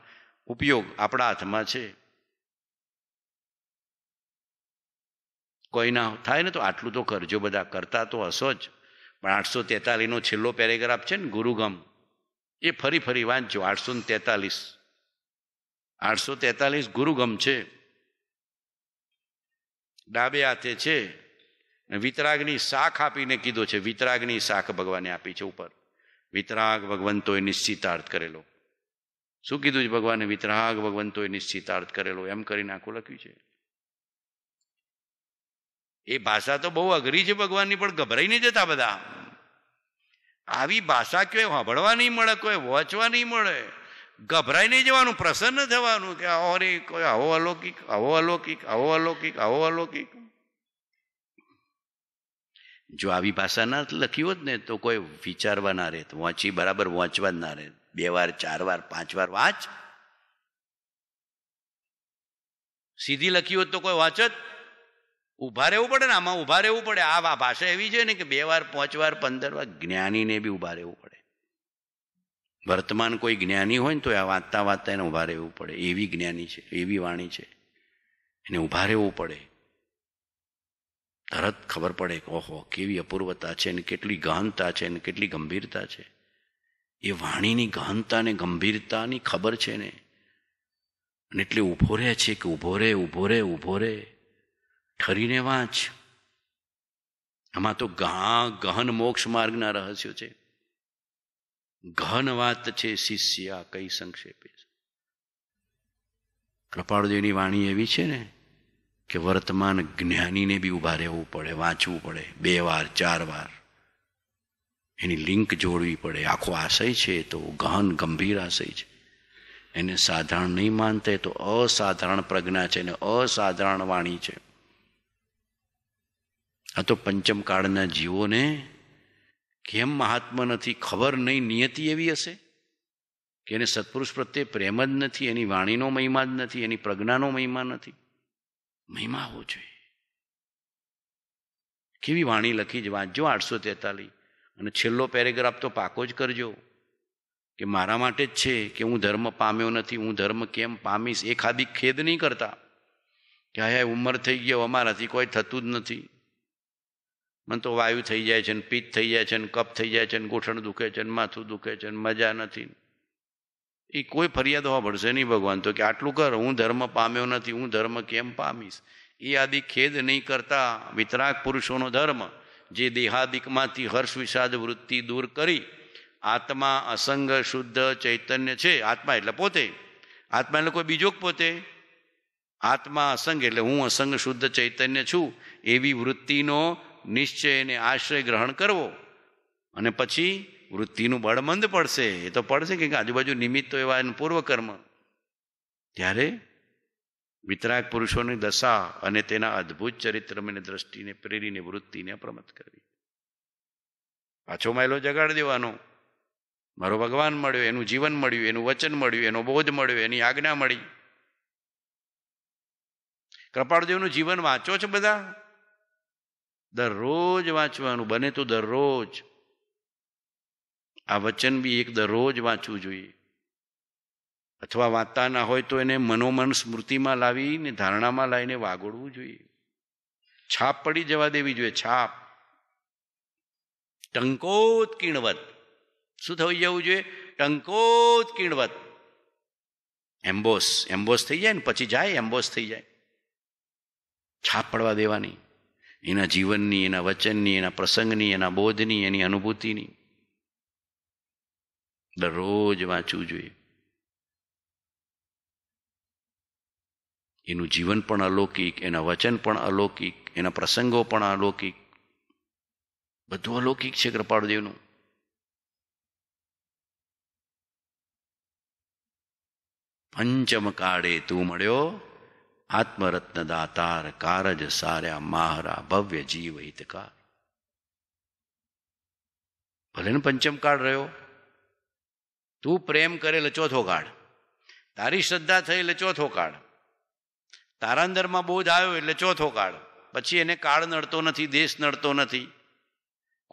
ઉપયોગ આપણા હાથમાં છે કોઈના થાય ને તો આટલું તો કરજો બધા કરતા તો હશો જ પણ આઠસો તેતાલીસનો છેલ્લો પેરેગ્રાફ છે ને ગુરુગમ એ ફરી ફરી વાંચજો આઠસો ને તેતાલીસ આઠસો તેતાલીસ ગુરુગમ છે ડાબે હાથે છે વિતરાગની શાખ આપીને કીધો છે વિતરાગની શાખ ભગવાને આપી છે ઉપર વિતરાગ ભગવંતોએ નિશ્ચિતાર્થ કરેલો શું કીધું છે ભગવાને વિતરાગ ભગવંતોએ નિશ્ચિતાર્થ કરેલો એમ કરીને આખું લખ્યું છે એ ભાષા તો બહુ અઘરી છે ભગવાનની પણ ગભરાઈ નહીં જતા બધા આવી ભાષા કોઈ સાંભળવા નહીં મળે કોઈ વાંચવા નહીં મળે ગભરાઈ નહીં જવાનું પ્રસન્ન થવાનું કે આવો કોઈ આવો અલૌકિક આવો અલૌકિક આવો અલૌકિક આવો અલૌકિક જો આવી ભાષા ના લખી હોત ને તો કોઈ વિચારવા ના રહેત વાંચી બરાબર વાંચવા જ ના રહેત બે વાર ચાર વાર પાંચ વાર વાંચ સીધી લખી હોત તો કોઈ વાંચત ઊભા રહેવું પડે ને આમાં ઊભા રહેવું પડે આ ભાષા એવી છે ને કે બે વાર પાંચ વાર પંદર વાર જ્ઞાનીને બી ઊભા રહેવું પડે વર્તમાન કોઈ જ્ઞાની હોય ને તો આ વાંચતા વાંચતા એને ઊભા રહેવું પડે એવી જ્ઞાની છે એવી વાણી છે એને ઊભા રહેવું પડે તરત ખબર પડે કે ઓહો કેવી અપૂર્વતા છે ને કેટલી ગહનતા છે ને કેટલી ગંભીરતા છે એ વાણીની ગહનતા ને ગંભીરતાની ખબર છે ને એટલે ઊભો રહે છે કે ઊભો રહે ઊભો રહે ઊભો રહે ઠરીને વાંચ આમાં તો ઘા ગહન મોક્ષ માર્ગના રહસ્યો છે ગહન વાત છે શિષ્ય કઈ સંક્ષેપે કૃપાળદેવની વાણી એવી છે ને કે વર્તમાન જ્ઞાનીને બી ઊભા રહેવું પડે વાંચવું પડે બે વાર ચાર વાર એની લિંક જોડવી પડે આખો આશય છે તો ગહન ગંભીર આશય છે એને સાધારણ નહીં માનતા તો અસાધારણ પ્રજ્ઞા છે ને અસાધારણ વાણી છે આ તો પંચમ કાળના જીવોને કેમ મહાત્મા નથી ખબર નહીં નિયતિ એવી હશે કે એને સત્પુરુષ પ્રત્યે પ્રેમ જ નથી એની વાણીનો મહિમા જ નથી એની પ્રજ્ઞાનો મહિમા નથી મહિમા હોવો જોઈએ કેવી વાણી લખી જ વાંચજો આઠસો તેતાલીસ અને છેલ્લો પેરેગ્રાફ તો પાકો જ કરજો કે મારા માટે જ છે કે હું ધર્મ પામ્યો નથી હું ધર્મ કેમ પામીશ એ ખાદી ખેદ નહીં કરતા કે હા ઉંમર થઈ ગયો અમારાથી કોઈ થતું જ નથી મન તો વાયુ થઈ જાય છે ને પિત્ત થઈ જાય છે ને કપ થઈ જાય છે ને ગોઠણ દુખે છે ને માથું દુખે છે ને મજા નથી એ કોઈ ફરિયાદ હોવા પડશે નહીં ભગવાન તો કે આટલું કર હું ધર્મ પામ્યો નથી હું ધર્મ કેમ પામીશ એ આદિ ખેદ નહીં કરતા વિતરાગ પુરુષોનો ધર્મ જે દેહાદિકમાંથી હર્ષ વિષાદ વૃત્તિ દૂર કરી આત્મા અસંગ શુદ્ધ ચૈતન્ય છે આત્મા એટલે પોતે આત્મા એટલે કોઈ બીજો પોતે આત્મા અસંગ એટલે હું અસંગ શુદ્ધ ચૈતન્ય છું એવી વૃત્તિનો નિશ્ચયને આશ્રય ગ્રહણ કરવો અને પછી વૃત્તિનું બળ મંદ પડશે એ તો પડશે કે આજુબાજુ નિમિત્તો એવા એનું પૂર્વકર્મ ત્યારે વિતરાગ પુરુષોની દશા અને તેના અદ્ભુત ચરિત્રને દ્રષ્ટિને પ્રેરીને વૃત્તિને પ્રમત કરવી પાછો માયલો જગાડી દેવાનો મારો ભગવાન મળ્યો એનું જીવન મળ્યું એનું વચન મળ્યું એનો બોધ મળ્યો એની આજ્ઞા મળી કૃપાળદેવનું જીવન વાંચો છો બધા દરરોજ વાંચવાનું બને તો દરરોજ આ વચન બી એક દરરોજ વાંચવું જોઈએ અથવા વાંચતા ના હોય તો એને મનોમન સ્મૃતિમાં લાવીને ધારણામાં લાવીને વાગોળવું જોઈએ છાપ પડી જવા દેવી જોઈએ છાપ ટંકોત કિણવત શું થઈ જવું જોઈએ ટંકોત કિણવત એમ્બોસ એમ્બોસ થઈ જાય ને પછી જાય એમ્બોસ થઈ જાય છાપ પડવા દેવાની એના જીવનની એના વચનની એના પ્રસંગની એના બોધની એની અનુભૂતિની દરરોજ વાંચવું જોઈએ એનું જીવન પણ અલૌકિક એના વચન પણ અલૌકિક એના પ્રસંગો પણ અલૌકિક બધું અલૌકિક છે કૃપાળદેવનું પંચમ કાળે તું મળ્યો આત્મરત્ન દાતાર કારજ સાર્યા માહરા ભવ્ય જીવ હિતકાર ભલે ને પંચમ કાળ રહ્યો તું પ્રેમ કરે એટલે ચોથો કાળ તારી શ્રદ્ધા થઈ એટલે ચોથો કાળ તારા અંદરમાં બોધ આવ્યો એટલે ચોથો કાળ પછી એને કાળ નડતો નથી દેશ નડતો નથી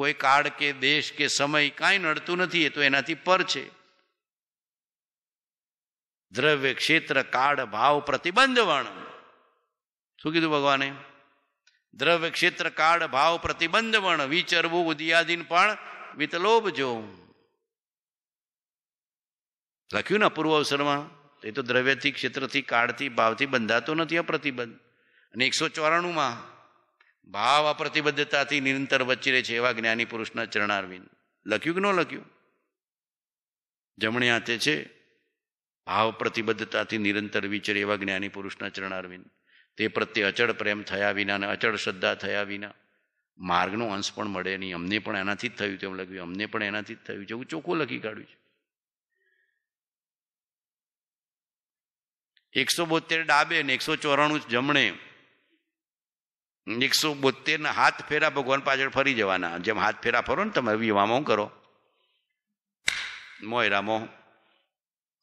કોઈ કાળ કે દેશ કે સમય કાંઈ નડતું નથી એ તો એનાથી પર છે દ્રવ્ય ક્ષેત્ર કાળ ભાવ પ્રતિબંધ વર્ણ શું કીધું ભગવાને દ્રવ્ય ક્ષેત્ર કાળ ભાવ પ્રતિબંધ પણ વિચરવું ઉદિયાદીન પણ વિતલોભ જો લખ્યું ને પૂર્વ અવસરમાં એ તો દ્રવ્યથી ક્ષેત્રથી કાળથી ભાવથી બંધાતો નથી આ પ્રતિબંધ અને એકસો ચોરાણુંમાં ભાવ આ પ્રતિબદ્ધતાથી નિરંતર વચ્ચે રહે છે એવા જ્ઞાની પુરુષના ચરણારવિંદ લખ્યું કે ન લખ્યું જમણે હાથે છે ભાવ પ્રતિબદ્ધતાથી નિરંતર વિચરે એવા જ્ઞાની પુરુષના ચરણારવિંદ તે પ્રત્યે અચળ પ્રેમ થયા વિના અને અચળ શ્રદ્ધા થયા વિના માર્ગનો અંશ પણ મળે નહીં અમને પણ એનાથી જ થયું તેમ લખ્યું અમને પણ એનાથી જ થયું છે હું ચોખ્ખું લખી કાઢ્યું છે એકસો બોતેર ડાબે ને એકસો ચોરાણું જમણે એકસો બોતેરના હાથ ફેરા ભગવાન પાછળ ફરી જવાના જેમ હાથ ફેરા ફરો ને તમે વામો કરો મોય મોહ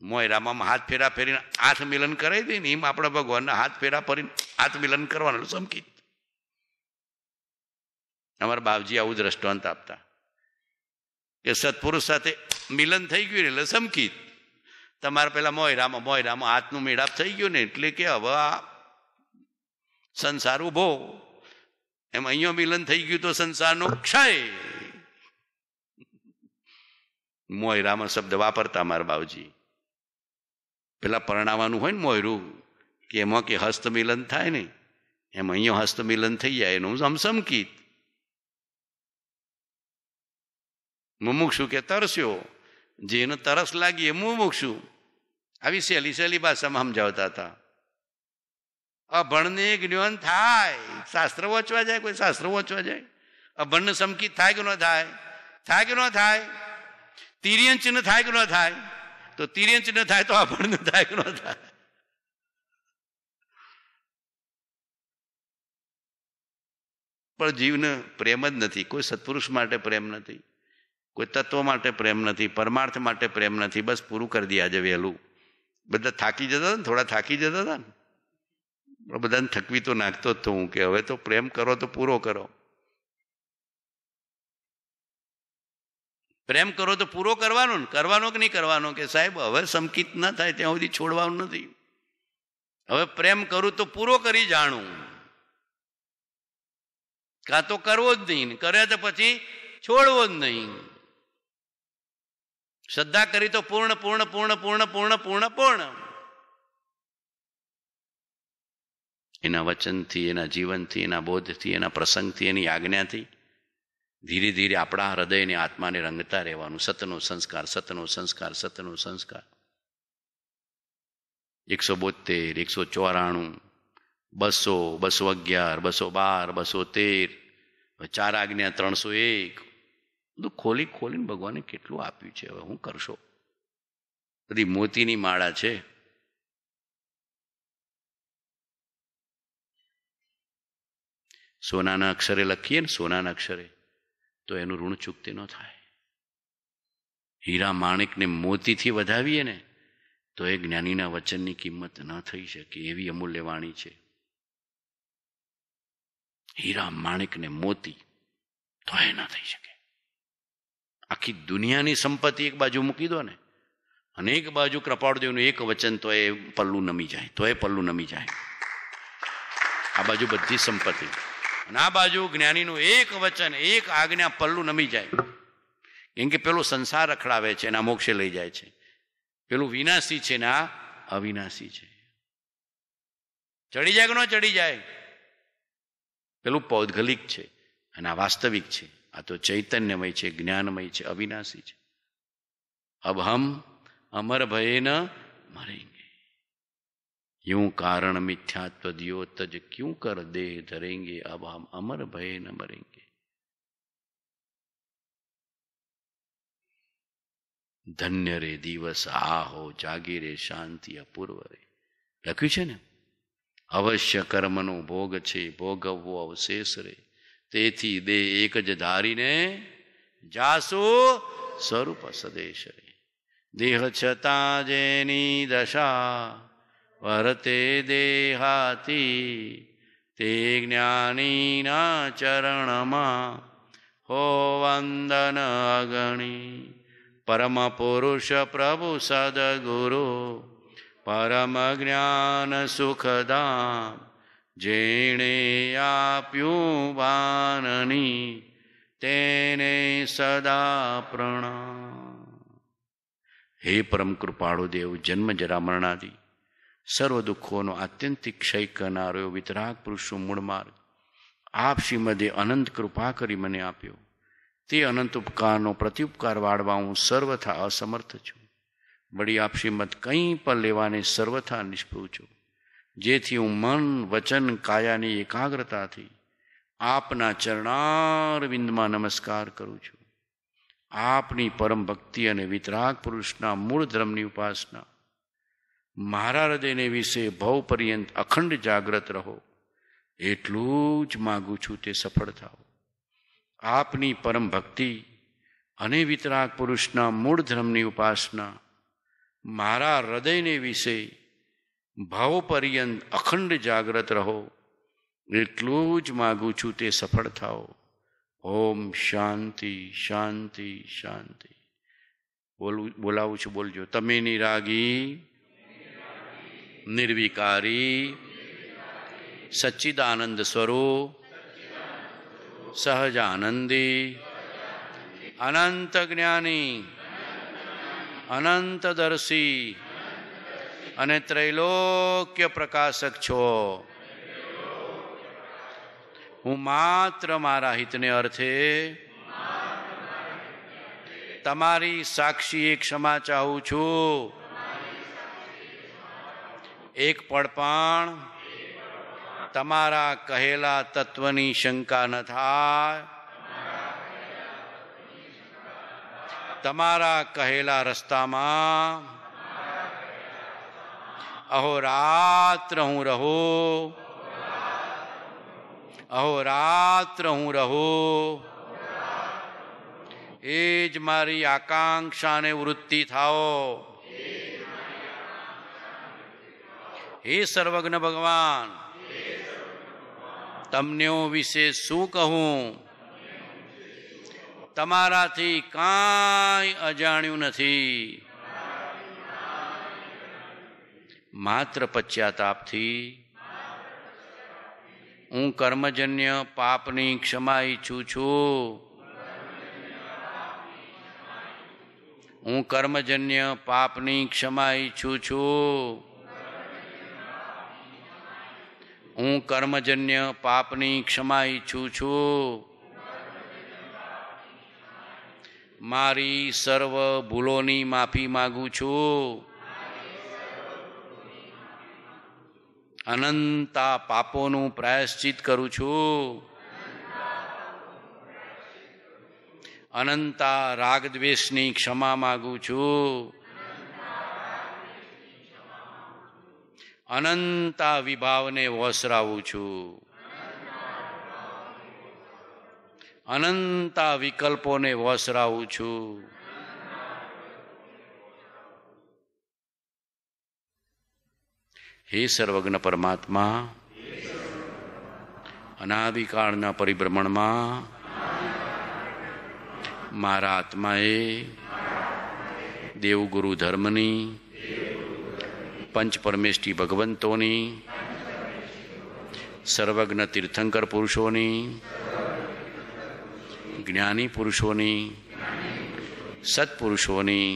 મોયરામાં હાથ ફેરા ફેરીને હાથ મિલન કરાવી દઈએ ને એમ આપણા ભગવાનના હાથ ફેરા ફરીને હાથ મિલન કરવાનું સમકીત અમારા બાપજી આવું દ્રષ્ટાંત આપતા કે સત્પુરુષ સાથે મિલન થઈ ગયું ને એટલે સમકીત તમારે પેલા મોયરામાં મોયરામાં હાથનું મેળાપ થઈ ગયું ને એટલે કે હવે આ સંસાર ઊભો એમ અહીંયા મિલન થઈ ગયું તો સંસારનો ક્ષય મોયરામાં શબ્દ વાપરતા મારા બાવજી પેલા પરણાવાનું હોય ને મોયરું કે એમાં કે હસ્તમિલન થાય ને એમ અહીંયા હસ્તમિલન થઈ જાય એનું આમ સમકીત મુમુક્ષુ કે તરસ્યો જેને તરસ લાગી એ મુમુક્ષુ આવી સહેલી સહેલી ભાષામાં સમજાવતા હતા અભણને જ્ઞાન થાય શાસ્ત્ર વોંચવા જાય કોઈ શાસ્ત્ર વોંચવા જાય અભણને સમકીત થાય કે ન થાય થાય કે ન થાય તિર્યંચિહ્ન થાય કે ન થાય તો તિરેંચ ન થાય તો આપણને થાય ન થાય પણ જીવને પ્રેમ જ નથી કોઈ સત્પુરુષ માટે પ્રેમ નથી કોઈ તત્વ માટે પ્રેમ નથી પરમાર્થ માટે પ્રેમ નથી બસ પૂરું કરી દે આજે વહેલું બધા થાકી જતા હતા ને થોડા થાકી જતા હતા ને બધાને થકવી તો નાખતો જ તો હું કે હવે તો પ્રેમ કરો તો પૂરો કરો પ્રેમ કરો તો પૂરો કરવાનો ને કરવાનો કે નહીં કરવાનો કે સાહેબ હવે સમકિત ના થાય ત્યાં સુધી છોડવાનું નથી હવે પ્રેમ કરું તો પૂરો કરી જાણું કાં તો કરવો જ નહીં કરે તો પછી છોડવો જ નહીં શ્રદ્ધા કરી તો પૂર્ણ પૂર્ણ પૂર્ણ પૂર્ણ પૂર્ણ પૂર્ણ પૂર્ણ એના વચનથી એના જીવનથી એના બોધથી એના પ્રસંગથી એની આજ્ઞાથી ધીરે ધીરે આપણા હૃદયને આત્માને રંગતા રહેવાનું સતનો સંસ્કાર સતનો સંસ્કાર સતનો સંસ્કાર એકસો બોતેર એકસો ચોરાણું બસો બસો અગિયાર બસો બાર બસો તેર ચાર આજ્ઞા ત્રણસો એક બધું ખોલી ખોલીને ભગવાને કેટલું આપ્યું છે હવે હું કરશો બધી મોતીની માળા છે સોનાના અક્ષરે લખીએ ને સોનાના અક્ષરે તો એનું ઋણ ચૂકતી ન થાય હીરા માણેકને મોતીથી વધાવીએ ને તો એ જ્ઞાનીના વચનની કિંમત ન થઈ શકે એવી અમૂલ્ય વાણી છે હીરા માણેકને મોતી તો એ ન થઈ શકે આખી દુનિયાની સંપત્તિ એક બાજુ મૂકી દો ને અને એક બાજુ કૃપાળદેવનું એક વચન તો એ પલ્લું નમી જાય તો એ પલ્લું નમી જાય આ બાજુ બધી સંપત્તિ ના બાજુ જ્ઞાનીનું એક વચન એક આજ્ઞા પલ્લું નમી જાય કેમ કે પેલો સંસાર રખડાવે છે અને આ મોક્ષે લઈ જાય છે પેલું વિનાશી છે ને આ અવિનાશી છે ચડી જાય કે ન ચડી જાય પેલું પૌદ્ગલિક છે અને આ વાસ્તવિક છે આ તો ચૈતન્યમય છે જ્ઞાનમય છે અવિનાશી છે અબ હમ અમર ભયે ન મરેંગે यूं कारण मिथ्यात्व दियो तज क्यों कर देह धरेंगे अब हम अमर भय न मरेंगे ધન્ય રે દિવસ આહો જાગી રે શાંતિ અપૂર્વ રે લખ્યું છે ને અવશ્ય કર્મનો ભોગ છે ભોગવવો અવશેષ રે તેથી દેહ એક જ ધારીને જાસુ સ્વરૂપ સદેશ રે દેહ છતાં જેની દશા વરતે દેહાતી તે જ્ઞાનીના ચરણમાં હો વંદન અગણી પરમ પુરુષ પ્રભુ સદગુરુ પરમ જ્ઞાન સુખદામ જેણે આપ્યું વાનની તેને સદા પ્રણામ હે પરમ કૃપાળુ દેવ જન્મ જરા મરણાદી સર્વ દુઃખોનો આત્યંતિક ક્ષય કરનારો એવો વિતરાગ પુરુષો મૂળ માર્ગ આપ શ્રીમદે અનંત કૃપા કરી મને આપ્યો તે અનંત ઉપકારનો પ્રત્યુપકાર વાળવા હું સર્વથા અસમર્થ છું વળી આપ શ્રીમદ કંઈ પણ લેવાને સર્વથા નિષ્ફળ છું જેથી હું મન વચન કાયાની એકાગ્રતાથી આપના ચરણારવિંદમાં નમસ્કાર કરું છું આપની પરમ ભક્તિ અને વિતરાગ પુરુષના મૂળ ધર્મની ઉપાસના મારા હૃદયને વિશે ભવ પર્યંત અખંડ જાગ્રત રહો એટલું જ માગું છું તે સફળ થાઓ આપની પરમ ભક્તિ અને વિતરાગ પુરુષના મૂળ ધર્મની ઉપાસના મારા હૃદયને વિશે ભાવ પર્યંત અખંડ જાગ્રત રહો એટલું જ માગું છું તે સફળ થાઓ ઓમ શાંતિ શાંતિ શાંતિ બોલવું બોલાવું છું બોલજો તમે નિરાગી નિર્વિકારી સચ્ચિદાનંદ સ્વરૂપ સહજાનંદી અનંત જ્ઞાની અનંતદર્શી અને ત્રૈલોક્ય પ્રકાશક છો હું માત્ર મારા હિતને અર્થે તમારી સાક્ષી એક ક્ષમા ચાહું છું एक पड़पाण तमारा कहेला तत्वनी शंका न था तमारा कहेला रस्ता अहो रात्र हूं रहो अहो रात्र हूं रहो एज मारी आकांक्षा ने वृत्ति थाओ હે સર્વજ્ઞ ભગવાન તમને હું વિશે શું કહું તમારાથી કાંઈ અજાણ્યું નથી માત્ર પશ્ચાતાપથી હું કર્મજન્ય પાપની ક્ષમા ઈચ્છું છું હું કર્મજન્ય પાપની ક્ષમા ઈચ્છું છું હું કર્મજન્ય પાપની ક્ષમા ઈચ્છું છું મારી સર્વ ભૂલોની માફી માગું છું અનંતા પાપોનું પ્રાયશ્ચિત કરું છું અનંતા રાગ દ્વેષની ક્ષમા માગું છું અનંતા વિભાવને વસરાવું છું અનંતા વિકલ્પોને વસરાવું છું હે સર્વજ્ઞ પરમાત્મા અનાદિકાળના પરિભ્રમણમાં મારા આત્માએ દેવગુરુ ધર્મની પંચ પરમેષ્ઠી ભગવંતોની સર્વજ્ઞ તીર્થંકર પુરુષોની જ્ઞાની પુરુષોની સત્પુરુષોની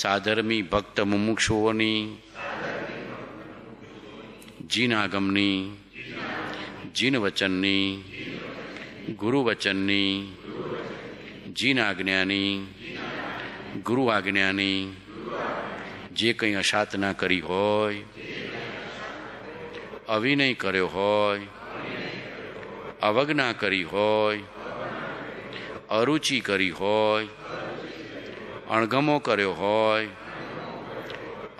સાધર્મી ભક્ત મુમુક્ષુઓની જીનાગમની જીનવચનની ગુરુવચનની જીન આજ્ઞાની ગુરુ આજ્ઞાની જે કંઈ અસાધના કરી હોય અવિનય કર્યો હોય અવજ્ઞા કરી હોય અરુચિ કરી હોય અણગમો કર્યો હોય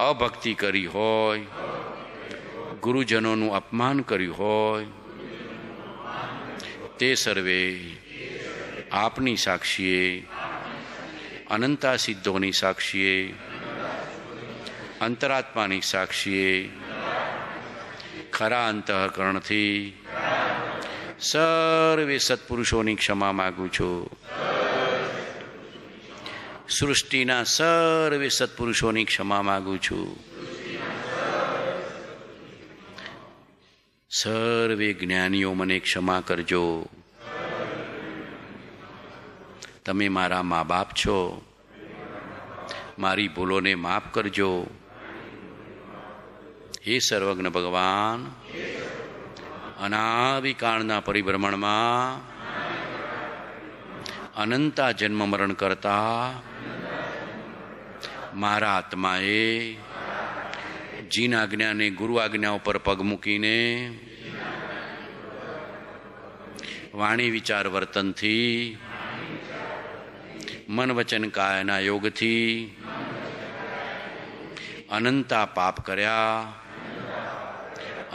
અભક્તિ કરી હોય ગુરુજનોનું અપમાન કર્યું હોય તે સર્વે આપની સાક્ષીએ અનંતા સિદ્ધોની સાક્ષીએ અંતરાત્માની સાક્ષીએ ખરા અંતઃકરણથી સર્વે સત્પુરુષોની ક્ષમા માગું છું સૃષ્ટિના સર્વે સત્પુરુષોની ક્ષમા માગું છું સર્વે જ્ઞાનીઓ મને ક્ષમા કરજો તમે મારા મા બાપ છો મારી ભૂલોને માફ કરજો હે સર્વજ્ઞ ભગવાન અનાદિકાળના પરિભ્રમણમાં અનંતા જન્મ મરણ કરતા મારા આત્માએ જીન આજ્ઞાને ગુરુ આજ્ઞા ઉપર પગ મૂકીને વાણી વિચાર વર્તનથી મન વચન કાયના યોગથી અનંતા પાપ કર્યા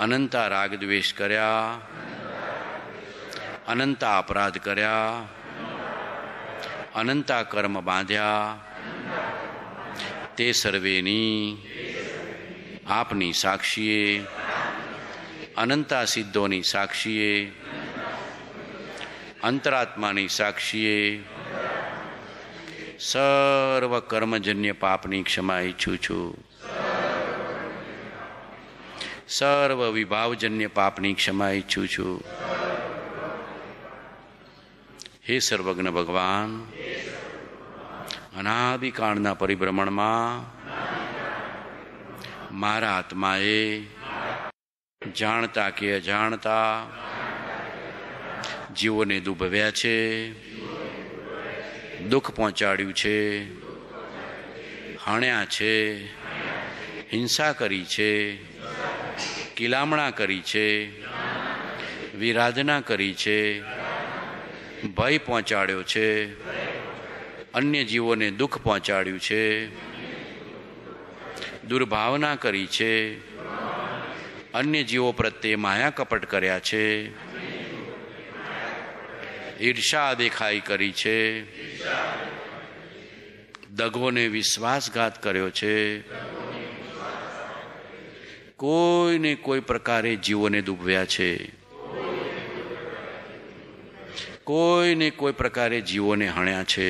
અનંતા રાગ દ્વેષ કર્યા અનંતા અપરાધ કર્યા અનંતા કર્મ બાંધ્યા તે સર્વેની આપની સાક્ષીએ અનંતા સિદ્ધોની સાક્ષીએ અંતરાત્માની સાક્ષીએ સર્વ કર્મજન્ય પાપની ક્ષમા ઈચ્છું છું સર્વ વિભાવજન્ય પાપની ક્ષમા ઈચ્છું છું હે સર્વજ્ઞ ભગવાન અનાદિકાળના પરિભ્રમણમાં મારા આત્માએ જાણતા કે અજાણતા જીવોને દુભવ્યા છે દુઃખ પહોંચાડ્યું છે હણ્યા છે હિંસા કરી છે કિલામણા કરી છે વિરાધના કરી છે ભય પહોંચાડ્યો છે અન્ય જીવોને દુઃખ પહોંચાડ્યું છે દુર્ભાવના કરી છે અન્ય જીવો પ્રત્યે માયા કપટ કર્યા છે ઈર્ષા દેખાઈ કરી છે દગોને વિશ્વાસઘાત કર્યો છે કોઈ ને કોઈ પ્રકારે જીવોને ડૂબ્યા છે કોઈ ને કોઈ પ્રકારે જીવોને હણ્યા છે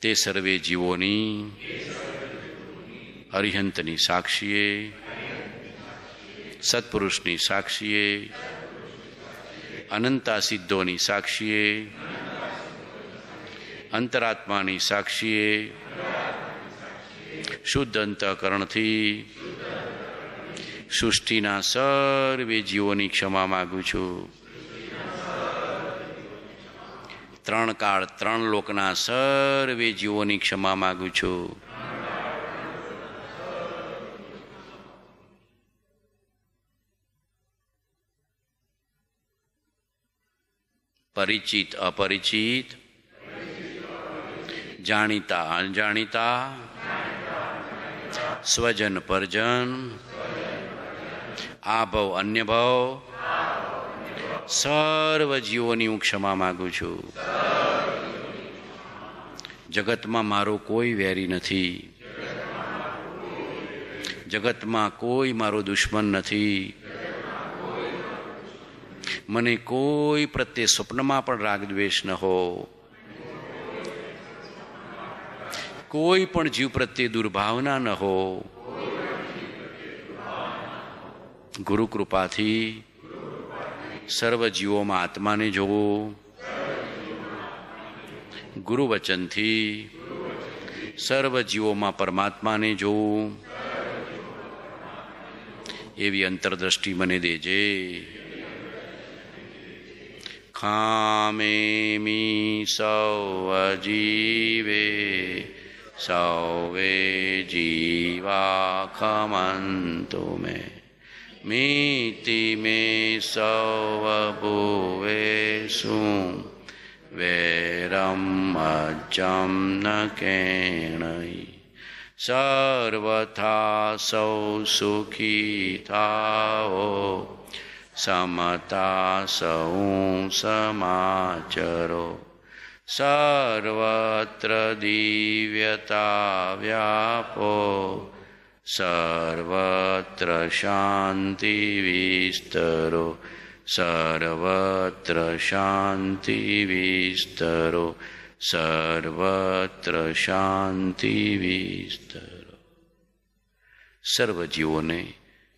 તે સર્વે જીવોની અરિહંતની સાક્ષીએ સત્પુરુષની સાક્ષીએ અનંતા સિદ્ધોની સાક્ષીએ અંતરાત્માની સાક્ષીએ શુદ્ધ અંતઃકરણથી સૃષ્ટિના સર્વે જીવોની ક્ષમા માગું છું ત્રણ કાળ ત્રણ લોકના સર્વે જીવોની ક્ષમા માગું છું પરિચિત અપરિચિત જાણીતા અણજાણીતા સ્વજન પરજન આ ભાવ અન્ય ભાવ સર્વ જીવોની હું ક્ષમા માગું છું જગતમાં મારો કોઈ વેરી નથી જગતમાં કોઈ મારો દુશ્મન નથી મને કોઈ પ્રત્યે સ્વપ્નમાં પણ રાગ દ્વેષ ન હોય કોઈ પણ જીવ પ્રત્યે દુર્ભાવના ન હો ગુરુ કૃપાથી સર્વ જીવોમાં આત્માને જોવો ગુરુ વચનથી સર્વ જીવોમાં પરમાત્માને જોવું એવી અંતરદ્રષ્ટિ મને દેજે ખામે મી સૌ જીવે સૌવે જીવા ખમંતુ મે મીતિ મે સૌભુવે શું વેરમ અજમ ન કેણય સર્વથા સૌ સુખી થાઓ સમતા સૌ સમાચરો સર્વત્ર દિવ્યતા વ્યાપો સર્વત્ર શાંતિ વિસ્તરો સર્વત્ર શાંતિ વિસ્તરો સર્વત્ર શાંતિ વિસ્તરો સર્વજીવોને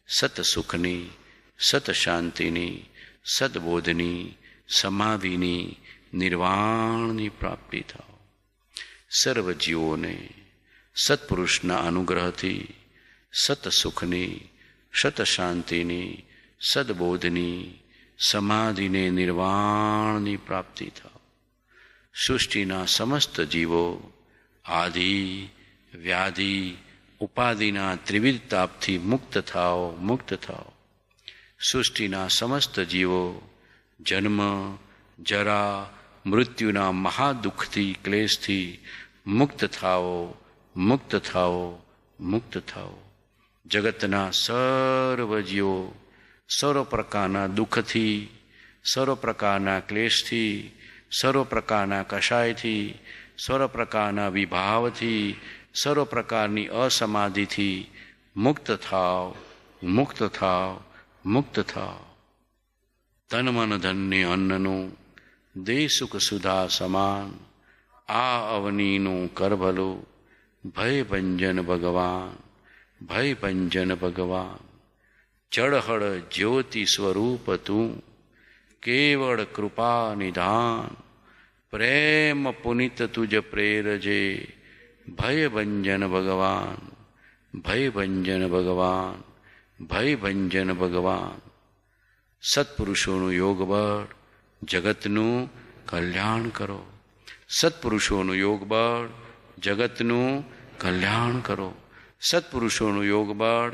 સતસુખની સતશાંતિની સદબોધની સમાવીની નિર્વાણની પ્રાપ્તિ થાવ સર્વ જીવોને સત્પુરુષના અનુગ્રહથી સત સુખની સત શાંતિની સદબોધની સમાધિને નિર્વાણની પ્રાપ્તિ થાવ સૃષ્ટિના સમસ્ત જીવો આદિ વ્યાધિ ઉપાધિના ત્રિવિધ તાપથી મુક્ત થાઓ મુક્ત થાઓ સૃષ્ટિના સમસ્ત જીવો જન્મ જરા મૃત્યુના મહાદુઃખથી ક્લેશથી મુક્ત થાઓ મુક્ત થાઓ મુક્ત થાઓ જગતના સર્વજીઓ સર્વ પ્રકારના દુઃખથી સર્વ પ્રકારના ક્લેશથી સર્વ પ્રકારના કષાયથી સર્વ પ્રકારના વિભાવથી સર્વ પ્રકારની અસમાધિથી મુક્ત થાવ મુક્ત થાવ મુક્ત થાવ તન મન ધન્ય અન્નનું દેશુખ સુધા સમાન આ અવનીનું કરભલું ભય ભંજન ભગવાન ભય ભંજન ભગવાન ચળહળ જ્યોતિ સ્વરૂપ તું કેવળ કૃપા નિધાન પ્રેમ પુનિત તુજ પ્રેરજે ભંજન ભગવાન ભંજન ભગવાન ભંજન ભગવાન સત્પુરુષોનું યોગબળ જગતનું કલ્યાણ કરો સત્પુરુષોનું યોગબળ જગતનું કલ્યાણ કરો સત્પુરુષોનું યોગબળ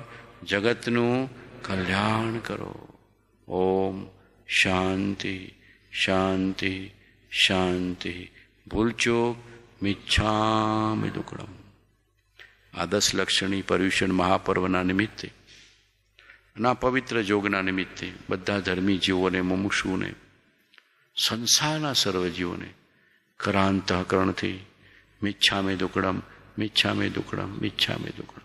જગતનું કલ્યાણ કરો ઓમ શાંતિ શાંતિ શાંતિ ભૂલચોક મિચ્છામિ દુકડમ આ દસ લક્ષણી પર્યુષણ મહાપર્વના નિમિત્તે ના પવિત્ર જોગના નિમિત્તે બધા ધર્મી જીવોને મુમુક્ષુને સંસારના સર્વ જીવોને કરાંતઃકરણથી મિચ્છામે દુકડમ મિચ્છામે દુકડમ મિચ્છામે દુકડમ